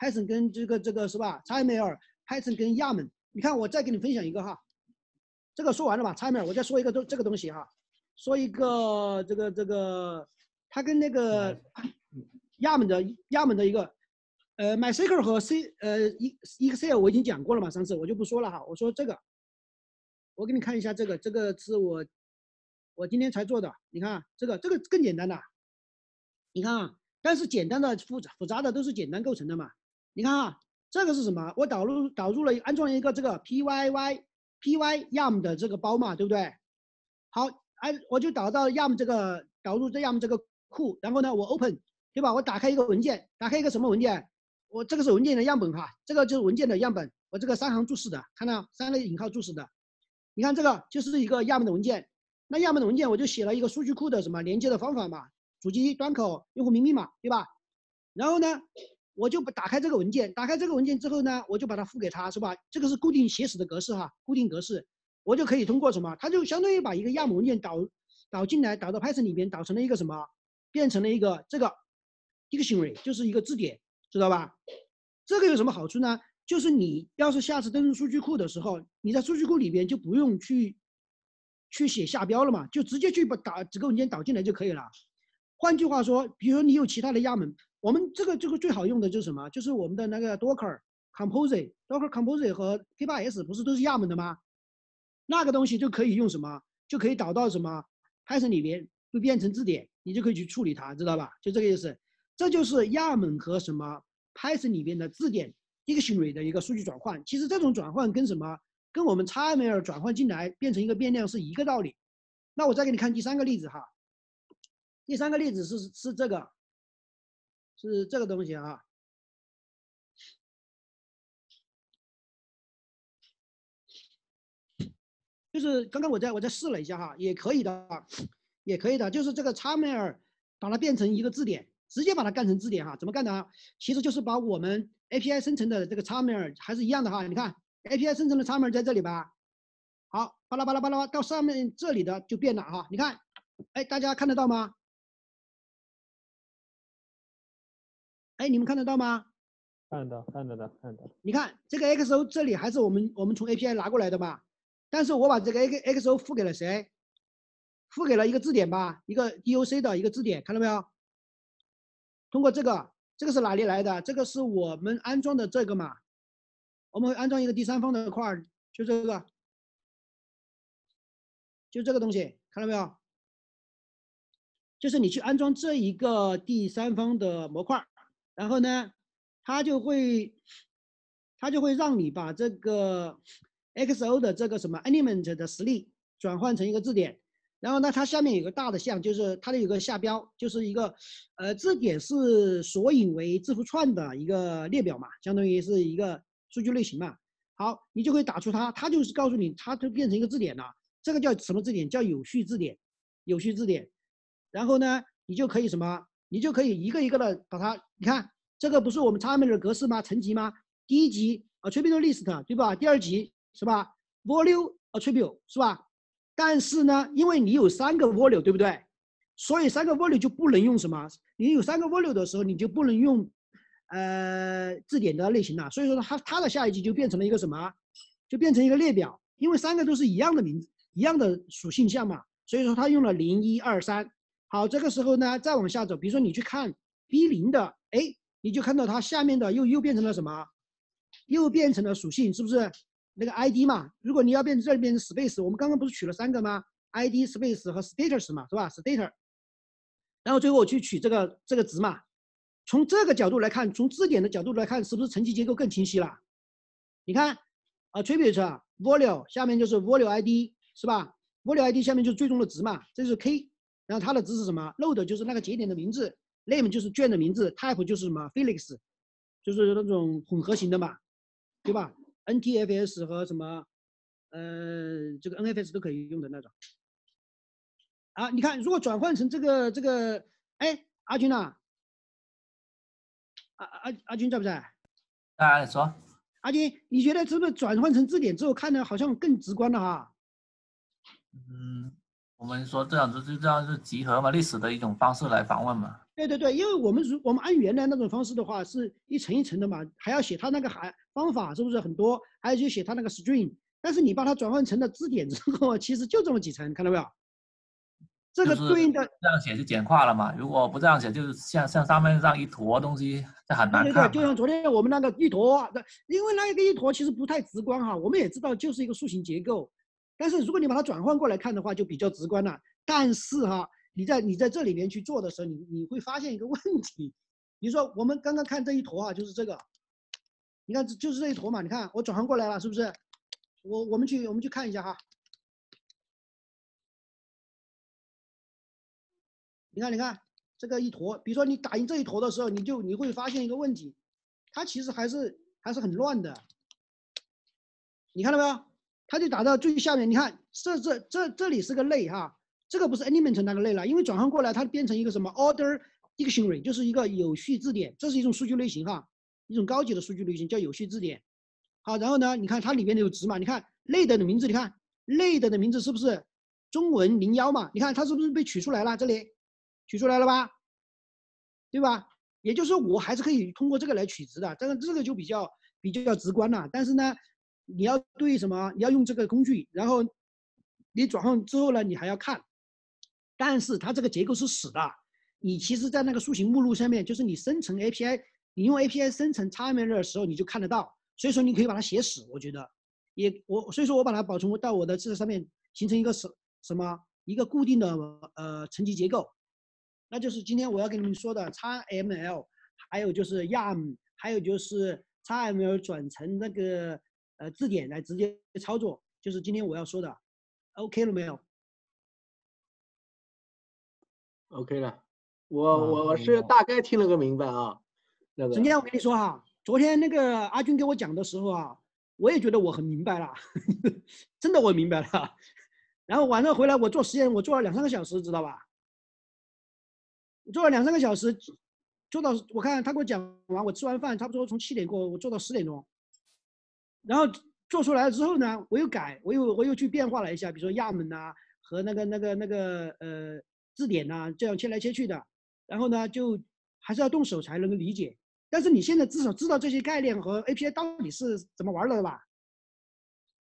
Python 跟这个这个是吧 c h i m e Python 跟 YAML。你看，我再给你分享一个哈，这个说完了吧 c h i m e 我再说一个都这个东西哈，说一个这个这个，它跟那个 YAML 的 YAML 的一个呃 My SQL 和 C 呃 Excel 我已经讲过了嘛？上次我就不说了哈，我说这个，我给你看一下这个，这个是我。我今天才做的，你看这个，这个更简单的，你看啊，但是简单的复杂复杂的都是简单构成的嘛，你看啊，这个是什么？我导入导入了安装了一个这个 p y y p y yam 的这个包嘛，对不对？好，哎，我就导到样这个导入这样这个库，然后呢我 open 对吧？我打开一个文件，打开一个什么文件？我这个是文件的样本哈，这个就是文件的样本，我这个三行注释的，看到三个引号注释的，你看这个就是一个样本的文件。那亚本的文件我就写了一个数据库的什么连接的方法嘛，主机端口、用户名、密码，对吧？然后呢，我就打开这个文件，打开这个文件之后呢，我就把它付给他，是吧？这个是固定写死的格式哈，固定格式，我就可以通过什么？它就相当于把一个亚本文件导导进来，导到 Python 里边，导成了一个什么？变成了一个这个 dictionary，就是一个字典，知道吧？这个有什么好处呢？就是你要是下次登录数据库的时候，你在数据库里边就不用去。去写下标了嘛？就直接去把导这个文件导进来就可以了。换句话说，比如说你有其他的亚门，我们这个这个最好用的就是什么？就是我们的那个 Docker Compose，Docker Compose 和 K8s 不是都是亚门的吗？那个东西就可以用什么？就可以导到什么 Python 里边，就变成字典，你就可以去处理它，知道吧？就这个意思。这就是亚门和什么 Python 里面的字典 dictionary 的一个数据转换。其实这种转换跟什么？跟我们 XML 转换进来变成一个变量是一个道理，那我再给你看第三个例子哈，第三个例子是是这个，是这个东西啊，就是刚刚我在我在试了一下哈，也可以的啊，也可以的，就是这个 XML 把它变成一个字典，直接把它干成字典哈，怎么干的啊？其实就是把我们 A P I 生成的这个 XML 还是一样的哈，你看。A P I 生成的插门在这里吧，好，巴拉巴拉巴拉到上面这里的就变了哈，你看，哎，大家看得到吗？哎，你们看得到吗？看得到，看得到看得到。你看这个 X O 这里还是我们我们从 A P I 拿过来的吧，但是我把这个 X X O 付给了谁？付给了一个字典吧，一个 D O C 的一个字典，看到没有？通过这个，这个是哪里来的？这个是我们安装的这个嘛？我们会安装一个第三方的块儿，就这个，就这个东西，看到没有？就是你去安装这一个第三方的模块，然后呢，它就会，它就会让你把这个 XO 的这个什么 Element 的实例转换成一个字典，然后呢，它下面有个大的项，就是它的有个下标，就是一个呃字典是索引为字符串的一个列表嘛，相当于是一个。数据类型嘛，好，你就可以打出它，它就是告诉你，它就变成一个字典了。这个叫什么字典？叫有序字典，有序字典。然后呢，你就可以什么？你就可以一个一个的把它，你看这个不是我们 x m l 的格式吗？层级吗？第一级 a t t r i b u t e list 对吧？第二级是吧？value attribute 是吧？但是呢，因为你有三个 value，对不对？所以三个 value 就不能用什么？你有三个 value 的时候，你就不能用。呃，字典的类型了，所以说它它的下一级就变成了一个什么，就变成一个列表，因为三个都是一样的名字，一样的属性项嘛，所以说它用了零一二三。好，这个时候呢，再往下走，比如说你去看 B 零的，哎，你就看到它下面的又又变成了什么，又变成了属性，是不是那个 ID 嘛？如果你要变成这里变成 space，我们刚刚不是取了三个吗？ID space 和 status 嘛，是吧？status，然后最后我去取这个这个值嘛。从这个角度来看，从字典的角度来看，是不是层级结构更清晰了？你看，attribute 啊，volume 下面就是 volume ID，是吧？volume ID 下面就是最终的值嘛，这是 k，然后它的值是什么？node 就是那个节点的名字，name 就是卷的名字，type 就是什么 f l i x 就是那种混合型的嘛，对吧？NTFS 和什么，呃，这个 NFS 都可以用的那种。啊，你看，如果转换成这个这个，哎，阿军呐。阿阿军在不在？哎，说。阿军，你觉得是不是转换成字典之后，看的好像更直观了哈？嗯，我们说这样子就这样是集合嘛，历史的一种方式来访问嘛。对对对，因为我们如我们按原来那种方式的话，是一层一层的嘛，还要写它那个函方法，是不是很多？还有就写它那个 string，但是你把它转换成了字典之后，其实就这么几层，看到没有？这个对应的这样写就简化了嘛？如果不这样写，就是像像上面上一坨东西，这很难看。就像昨天我们那个一坨，因为那个一坨其实不太直观哈。我们也知道就是一个树形结构，但是如果你把它转换过来看的话，就比较直观了。但是哈，你在你在这里面去做的时候，你你会发现一个问题。你说我们刚刚看这一坨哈，就是这个，你看就是这一坨嘛。你看我转换过来了，是不是？我我们去我们去看一下哈。你看，你看这个一坨，比如说你打印这一坨的时候，你就你会发现一个问题，它其实还是还是很乱的。你看到没有？它就打到最下面。你看，这这这这里是个类哈，这个不是 e n t m 那个类了，因为转换过来它变成一个什么 order dictionary，就是一个有序字典，这是一种数据类型哈，一种高级的数据类型叫有序字典。好，然后呢，你看它里面的有值嘛？你看类的名字，你看类的名字是不是中文零幺嘛？你看它是不是被取出来了这里？取出来了吧，对吧？也就是我还是可以通过这个来取值的，但是这个就比较比较要直观了。但是呢，你要对什么，你要用这个工具，然后你转换之后呢，你还要看。但是它这个结构是死的，你其实，在那个树形目录上面，就是你生成 API，你用 API 生成插件的时候，你就看得到。所以说，你可以把它写死，我觉得，也我所以说，我把它保存到我的字上面，形成一个什什么一个固定的呃层级结构。那就是今天我要跟你们说的 XML，还有就是 y a m 还有就是 x m l 转成那个呃字典来直接操作，就是今天我要说的，OK 了没有？OK 了，我我我是大概听了个明白啊。那个陈天我跟你说哈，昨天那个阿军给我讲的时候啊，我也觉得我很明白了，[laughs] 真的我明白了。[laughs] 然后晚上回来我做实验，我做了两三个小时，知道吧？做了两三个小时，做到我看他给我讲完，我吃完饭差不多从七点过，我做到十点钟，然后做出来了之后呢，我又改，我又我又去变化了一下，比如说亚门呐和那个那个那个呃字典呐，这样切来切去的，然后呢就还是要动手才能够理解。但是你现在至少知道这些概念和 API 到底是怎么玩了吧？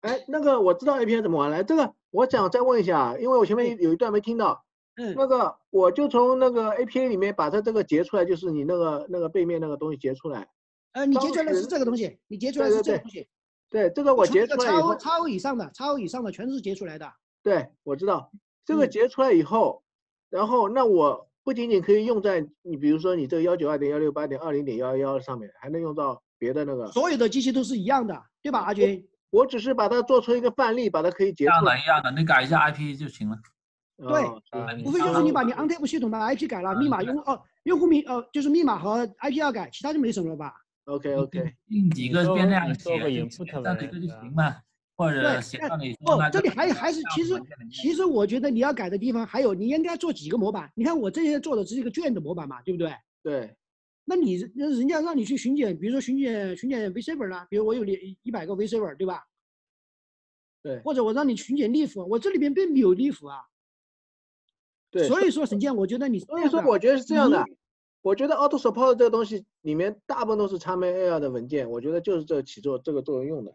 哎，那个我知道 API 怎么玩了。这个我想再问一下，因为我前面有一段没听到。那个我就从那个 A P A 里面把它这个截出来，就是你那个那个背面那个东西截出来。呃，你截出来是这个东西，你截出来是这个东西。对，这个我截出来以后，超超以上的，超以上的全是截出来的。对，我知道。这个截出来以后，然后那我不仅仅可以用在你，比如说你这个幺九二点幺六八点二零点幺幺幺上面，还能用到别的那个。所有的机器都是一样的，对吧，阿军？我只是把它做出一个范例，把它可以截出来。一样的，一样的，你改一下 I P 就行了。对，无非就是你把你 onep 系统的 IP 改了，密码用哦，用户名哦，就是密码和 IP 要改，其他就没什么了吧。OK OK，几个变量个写，到你这就行嘛。或者写这里。哦，这里还还是其实其实我觉得你要改的地方还有，你应该做几个模板。你看我这些做的只是一个卷的模板嘛，对不对？对。那你那人家让你去巡检，比如说巡检巡检 V C r 呢？比如我有你一百个 V C r 对吧？对。或者我让你巡检立服，我这里面并没有立服啊。对，所以说沈建，我觉得你所以说我觉得是这样的，我觉得 auto support 这个东西里面大部分都是 XML 的文件，我觉得就是这起作这个作用用的。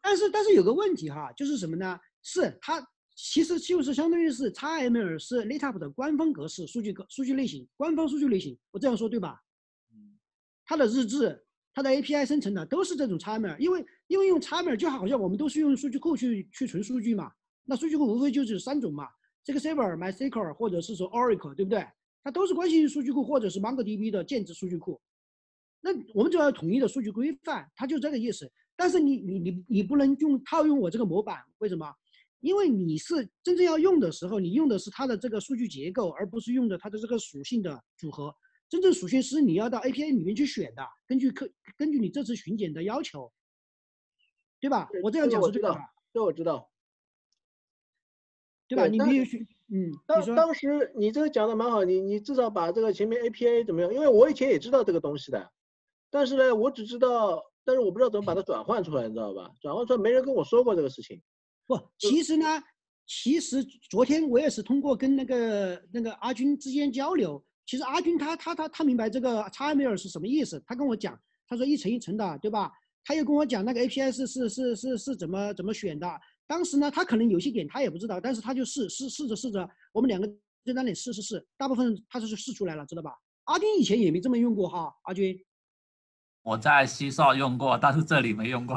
但是但是有个问题哈，就是什么呢？是它其实就是相当于是 XML 是 Lit up 的官方格式、数据格、数据类型、官方数据类型。我这样说对吧？嗯。它的日志、它的 API 生成的都是这种 XML，因为因为用 XML 就好像我们都是用数据库去去存数据嘛，那数据库无非就是三种嘛。这个 server、MySQL 或者是说 Oracle，对不对？它都是关系数据库或者是 MongoDB 的建值数据库。那我们就要统一的数据规范，它就这个意思。但是你、你、你、你不能用套用我这个模板，为什么？因为你是真正要用的时候，你用的是它的这个数据结构，而不是用的它的这个属性的组合。真正属性是你要到 API 里面去选的，根据客根据你这次巡检的要求，对吧？我这样讲是对个。这我知道。对吧？你必须嗯，当当时你这个讲的蛮好，你你至少把这个前面 APA 怎么样？因为我以前也知道这个东西的，但是呢，我只知道，但是我不知道怎么把它转换出来，你知道吧？转换出来没人跟我说过这个事情。不，其实呢，其实昨天我也是通过跟那个那个阿军之间交流，其实阿军他他他他明白这个 x m a l 是什么意思，他跟我讲，他说一层一层的，对吧？他又跟我讲那个 API 是是是是是怎么怎么选的。当时呢，他可能有些点他也不知道，但是他就试试试着试着，我们两个在那里试试试，大部分他就是试出来了，知道吧？阿军以前也没这么用过哈，阿军，我在西少用过，但是这里没用过，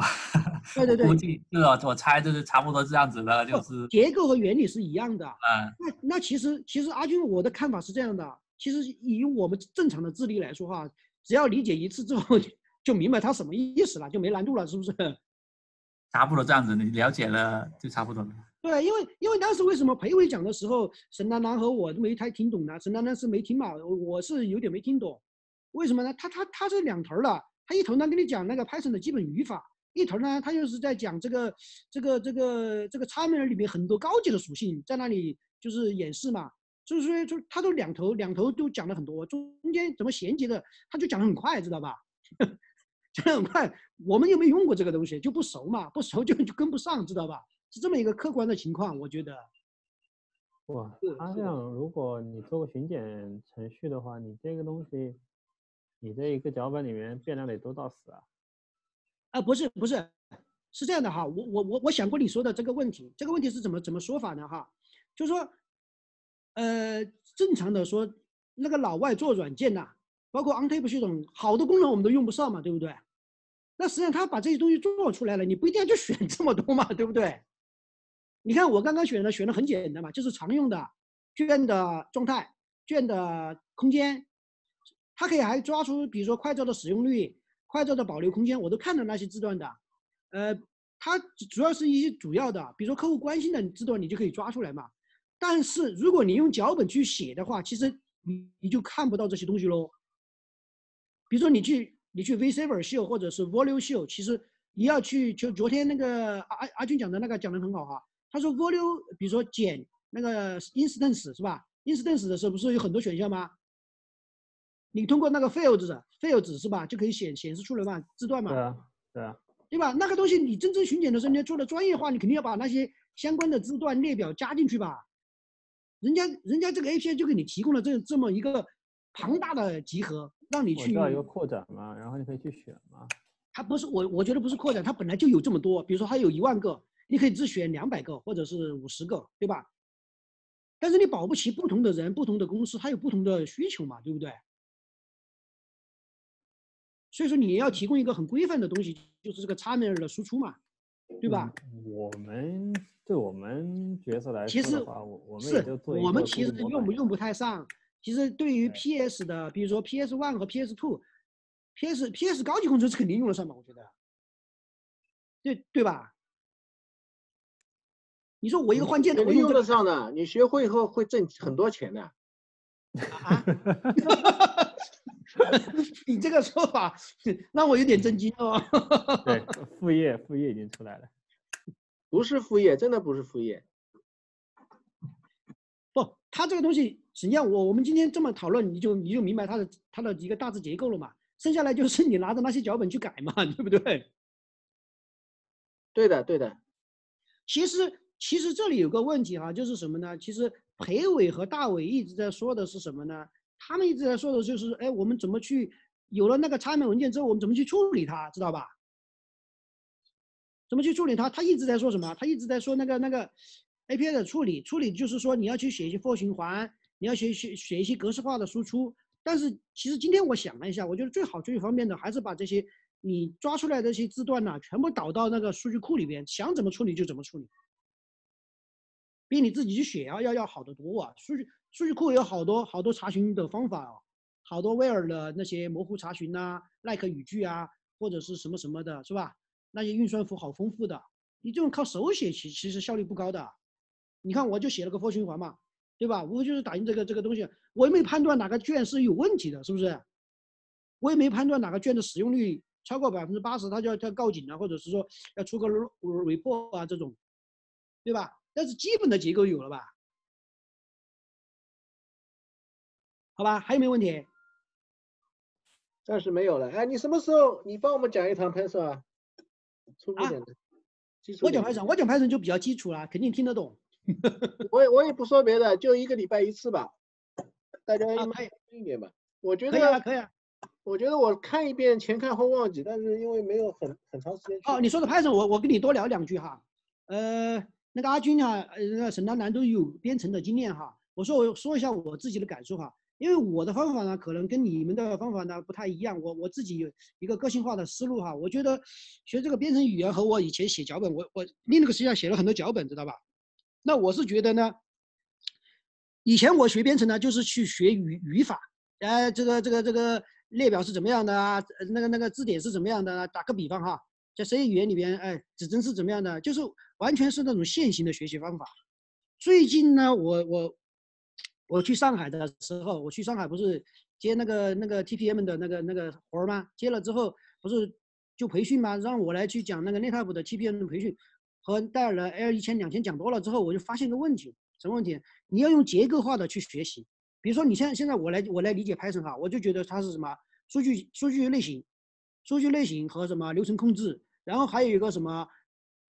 对对对，估计是啊，我猜就是差不多这样子的，就是结构和原理是一样的，嗯，那那其实其实阿军我的看法是这样的，其实以我们正常的智力来说哈，只要理解一次之后 [laughs] 就明白他什么意思了，就没难度了，是不是？差不多这样子，你了解了就差不多了。对，因为因为当时为什么裴伟讲的时候，沈丹丹和我都没太听懂呢？沈丹丹是没听嘛，我是有点没听懂。为什么呢？他他他是两头的，他一头呢跟你讲那个 Python 的基本语法，一头呢他就是在讲这个这个这个这个差别人里面很多高级的属性，在那里就是演示嘛。就是说，就他都两头两头都讲了很多，中间怎么衔接的，他就讲的很快，知道吧？很快，我们又没用过这个东西，就不熟嘛，不熟就 [laughs] 就跟不上，知道吧？是这么一个客观的情况，我觉得。哇，他这样，如果你做个巡检程序的话，你这个东西，你这一个脚本里面变量得多到死啊！啊，不是不是，是这样的哈，我我我我想过你说的这个问题，这个问题是怎么怎么说法呢哈？就是说，呃，正常的说，那个老外做软件呐，包括 OnTap 系统，好多功能我们都用不上嘛，对不对？那实际上他把这些东西做出来了，你不一定要就选这么多嘛，对不对？你看我刚刚选的，选的很简单嘛，就是常用的卷的状态、卷的空间，它可以还抓出，比如说快照的使用率、快照的保留空间，我都看到那些字段的。呃，它主要是一些主要的，比如说客户关心的字段，你就可以抓出来嘛。但是如果你用脚本去写的话，其实你你就看不到这些东西喽。比如说你去。你去 V Server 秀或者是 Volume 秀，其实你要去就昨天那个阿阿军讲的那个讲的很好哈。他说 Volume 比如说检那个 Instance 是吧？Instance 的时候不是有很多选项吗？你通过那个 Fields Fields 是吧，就可以显显示出来嘛，字段嘛。对啊，对啊，对吧？那个东西你真正巡检的时候，你要做的专业化，你肯定要把那些相关的字段列表加进去吧。人家人家这个 API 就给你提供了这这么一个庞大的集合。让你去需要一个扩展嘛，然后你可以去选嘛。它不是我，我觉得不是扩展，它本来就有这么多。比如说，它有一万个，你可以只选两百个，或者是五十个，对吧？但是你保不齐不同的人、不同的公司，它有不同的需求嘛，对不对？所以说你要提供一个很规范的东西，就是这个 t e m e 的输出嘛，对吧？我们对我们角色来说的话，我我们是，我们其实用不用不太上。其实对于 PS 的，比如说 PS One 和 PS Two，PS PS 高级控程是肯定用得上吧？我觉得，对对吧？你说我一个换键的，我用得上的，你学会以后会挣很多钱的。啊！[laughs] 你这个说法让我有点震惊哦。对，[laughs] 副业副业已经出来了，不是副业，真的不是副业。不，他这个东西，实际上我我们今天这么讨论，你就你就明白它的它的一个大致结构了嘛。剩下来就是你拿着那些脚本去改嘛，对不对？对的，对的。其实其实这里有个问题哈，就是什么呢？其实裴伟和大伟一直在说的是什么呢？他们一直在说的就是，哎，我们怎么去有了那个插面文件之后，我们怎么去处理它，知道吧？怎么去处理它？他一直在说什么？他一直在说那个那个。A P I 的处理，处理就是说你要去写一些 for 循环，你要写写写一些格式化的输出。但是其实今天我想了一下，我觉得最好最方便的还是把这些你抓出来的这些字段呐，全部导到那个数据库里边，想怎么处理就怎么处理，比你自己去写啊要要好得多啊。数据数据库有好多好多查询的方法哦，好多威尔的那些模糊查询啊耐克语句啊，或者是什么什么的，是吧？那些运算符好丰富的，你这种靠手写其其实效率不高的。你看，我就写了个 for 循环嘛，对吧？无非就是打印这个这个东西，我也没判断哪个卷是有问题的，是不是？我也没判断哪个卷的使用率超过百分之八十，它就要要告警了，或者是说要出个 report 啊这种，对吧？但是基本的结构有了吧？好吧，还有没有问题？暂时没有了。哎，你什么时候你帮我们讲一堂拍摄啊？啊，我讲拍摄，我讲拍摄就比较基础了，肯定听得懂。[laughs] 我也我也不说别的，就一个礼拜一次吧，大家慢一点吧。我觉得可以啊，可以啊。我觉得我看一遍前看后忘记，但是因为没有很很长时间。哦，你说的拍手，我我跟你多聊两句哈。呃，那个阿军啊，呃，沈丹南都有编程的经验哈。我说我说一下我自己的感受哈，因为我的方法呢，可能跟你们的方法呢不太一样。我我自己有一个个性化的思路哈。我觉得学这个编程语言和我以前写脚本，我我另一个 x 上写了很多脚本，知道吧？那我是觉得呢，以前我学编程呢，就是去学语语法，哎，这个这个这个列表是怎么样的啊？那个那个字典是怎么样的？打个比方哈，在 C 语言里边，哎，指针是怎么样的？就是完全是那种线型的学习方法。最近呢，我我我去上海的时候，我去上海不是接那个那个 TPM 的那个那个活儿吗？接了之后不是就培训吗？让我来去讲那个 NetApp 的 TPM 的培训。和戴尔的 L 一千两千讲多了之后，我就发现一个问题，什么问题？你要用结构化的去学习，比如说你现在现在我来我来理解 Python 哈，我就觉得它是什么数据数据类型，数据类型和什么流程控制，然后还有一个什么，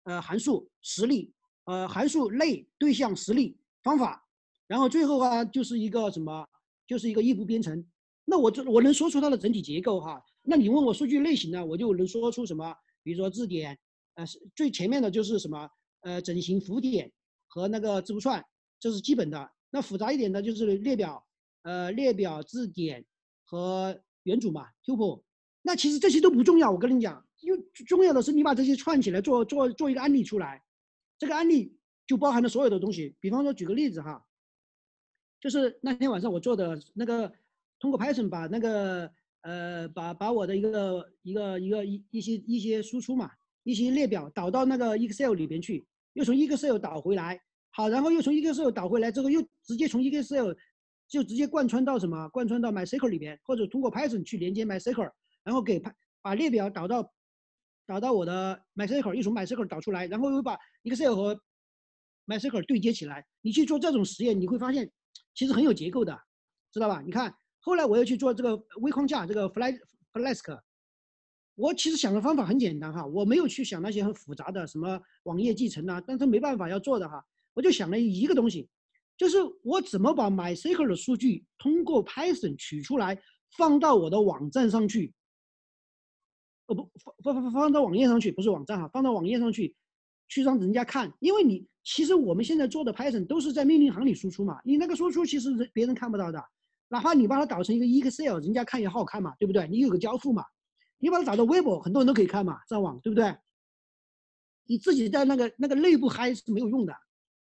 呃函数实例，呃函数类对象实例方法，然后最后啊就是一个什么就是一个异步编程，那我这我能说出它的整体结构哈，那你问我数据类型呢，我就能说出什么，比如说字典。呃，最前面的就是什么？呃，整形浮点和那个字符串，这是基本的。那复杂一点的就是列表，呃，列表字典和元组嘛，tuple。那其实这些都不重要，我跟你讲，因为重要的是你把这些串起来做做做一个案例出来，这个案例就包含了所有的东西。比方说举个例子哈，就是那天晚上我做的那个，通过 Python 把那个呃，把把我的一个一个一个一一些一些输出嘛。一些列表导到那个 Excel 里边去，又从 Excel 导回来，好，然后又从 Excel 导回来之后，又直接从 Excel 就直接贯穿到什么？贯穿到 MySQL 里边，或者通过 Python 去连接 MySQL，然后给 Py 把列表导到导到我的 MySQL，又从 MySQL 导出来，然后又把 Excel 和 MySQL 对接起来。你去做这种实验，你会发现其实很有结构的，知道吧？你看，后来我又去做这个微框架，这个 Fly Flask。我其实想的方法很简单哈，我没有去想那些很复杂的什么网页继承呐，但是没办法要做的哈，我就想了一个东西，就是我怎么把 MySQL 的数据通过 Python 取出来，放到我的网站上去，哦不放放放到网页上去，不是网站哈，放到网页上去，去让人家看，因为你其实我们现在做的 Python 都是在命令行里输出嘛，你那个输出其实别人看不到的，哪怕你把它导成一个 Excel，人家看也好看嘛，对不对？你有个交付嘛。你把它打到微博，很多人都可以看嘛，上网，对不对？你自己在那个那个内部嗨是没有用的，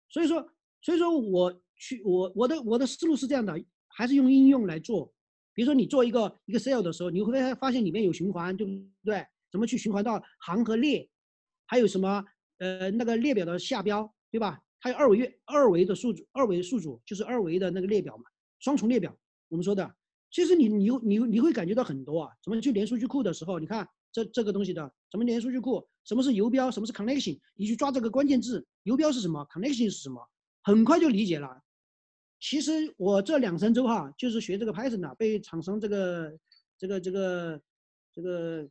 所以说，所以说我去我我的我的思路是这样的，还是用应用来做。比如说你做一个一个 c e l 的时候，你会发现里面有循环，对不对？怎么去循环到行和列？还有什么呃那个列表的下标，对吧？还有二维二维的数组，二维数组就是二维的那个列表嘛，双重列表，我们说的。其实你你你你会感觉到很多啊，怎么去连数据库的时候，你看这这个东西的，怎么连数据库？什么是游标？什么是 connection？你去抓这个关键字，游标是什么？connection 是什么？很快就理解了。其实我这两三周哈，就是学这个 Python 的，被厂商这个这个这个这个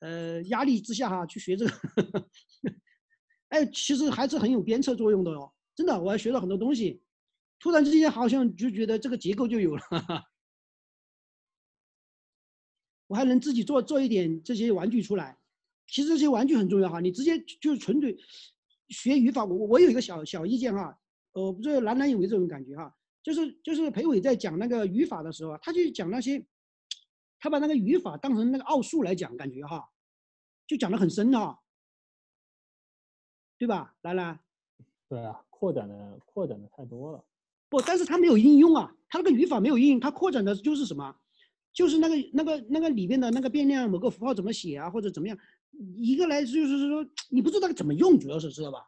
呃压力之下哈，去学这个，[laughs] 哎，其实还是很有鞭策作用的哦，真的，我还学了很多东西，突然之间好像就觉得这个结构就有了。我还能自己做做一点这些玩具出来，其实这些玩具很重要哈。你直接就是纯粹学语法，我我有一个小小意见哈。呃，不是楠楠有没这种感觉哈？就是就是裴伟在讲那个语法的时候他就讲那些，他把那个语法当成那个奥数来讲，感觉哈，就讲的很深哈，对吧？兰兰？对啊，扩展的扩展的太多了。不，但是他没有应用啊，他那个语法没有应用，他扩展的就是什么？就是那个、那个、那个里面的那个变量，某个符号怎么写啊，或者怎么样？一个来就是说，你不知道怎么用，主要是知道吧？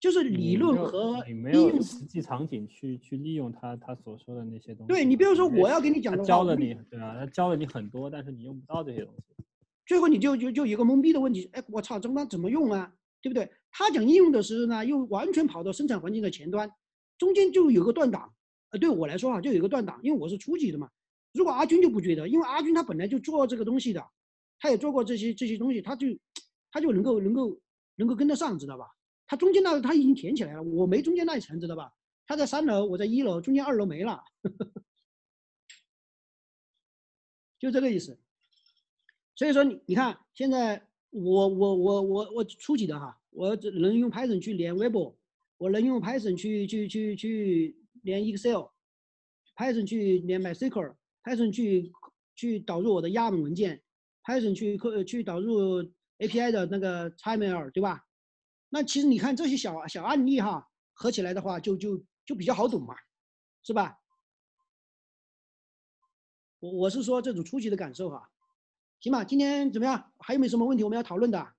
就是理论和应用实际场景去去利用他他所说的那些东西。对你，比如说我要给你讲的，教了你对啊，他教了你很多，但是你用不到这些东西，最后你就就就一个懵逼的问题，哎，我操，怎么怎么用啊？对不对？他讲应用的时候呢，又完全跑到生产环境的前端，中间就有个断档。呃，对我来说啊，就有一个断档，因为我是初级的嘛。如果阿军就不觉得，因为阿军他本来就做这个东西的，他也做过这些这些东西，他就，他就能够能够能够跟得上，知道吧？他中间那他已经填起来了，我没中间那一层，知道吧？他在三楼，我在一楼，中间二楼没了，[laughs] 就这个意思。所以说你你看，现在我我我我我初级的哈，我能用 Python 去连微博，我能用 Python 去去去去。连 Excel，Python 去连 MySQL，Python 去去导入我的压本文件，Python 去去导入 API 的那个 Chime 对吧？那其实你看这些小小案例哈，合起来的话就就就比较好懂嘛，是吧？我我是说这种初级的感受哈。行吧，今天怎么样？还有没有什么问题我们要讨论的？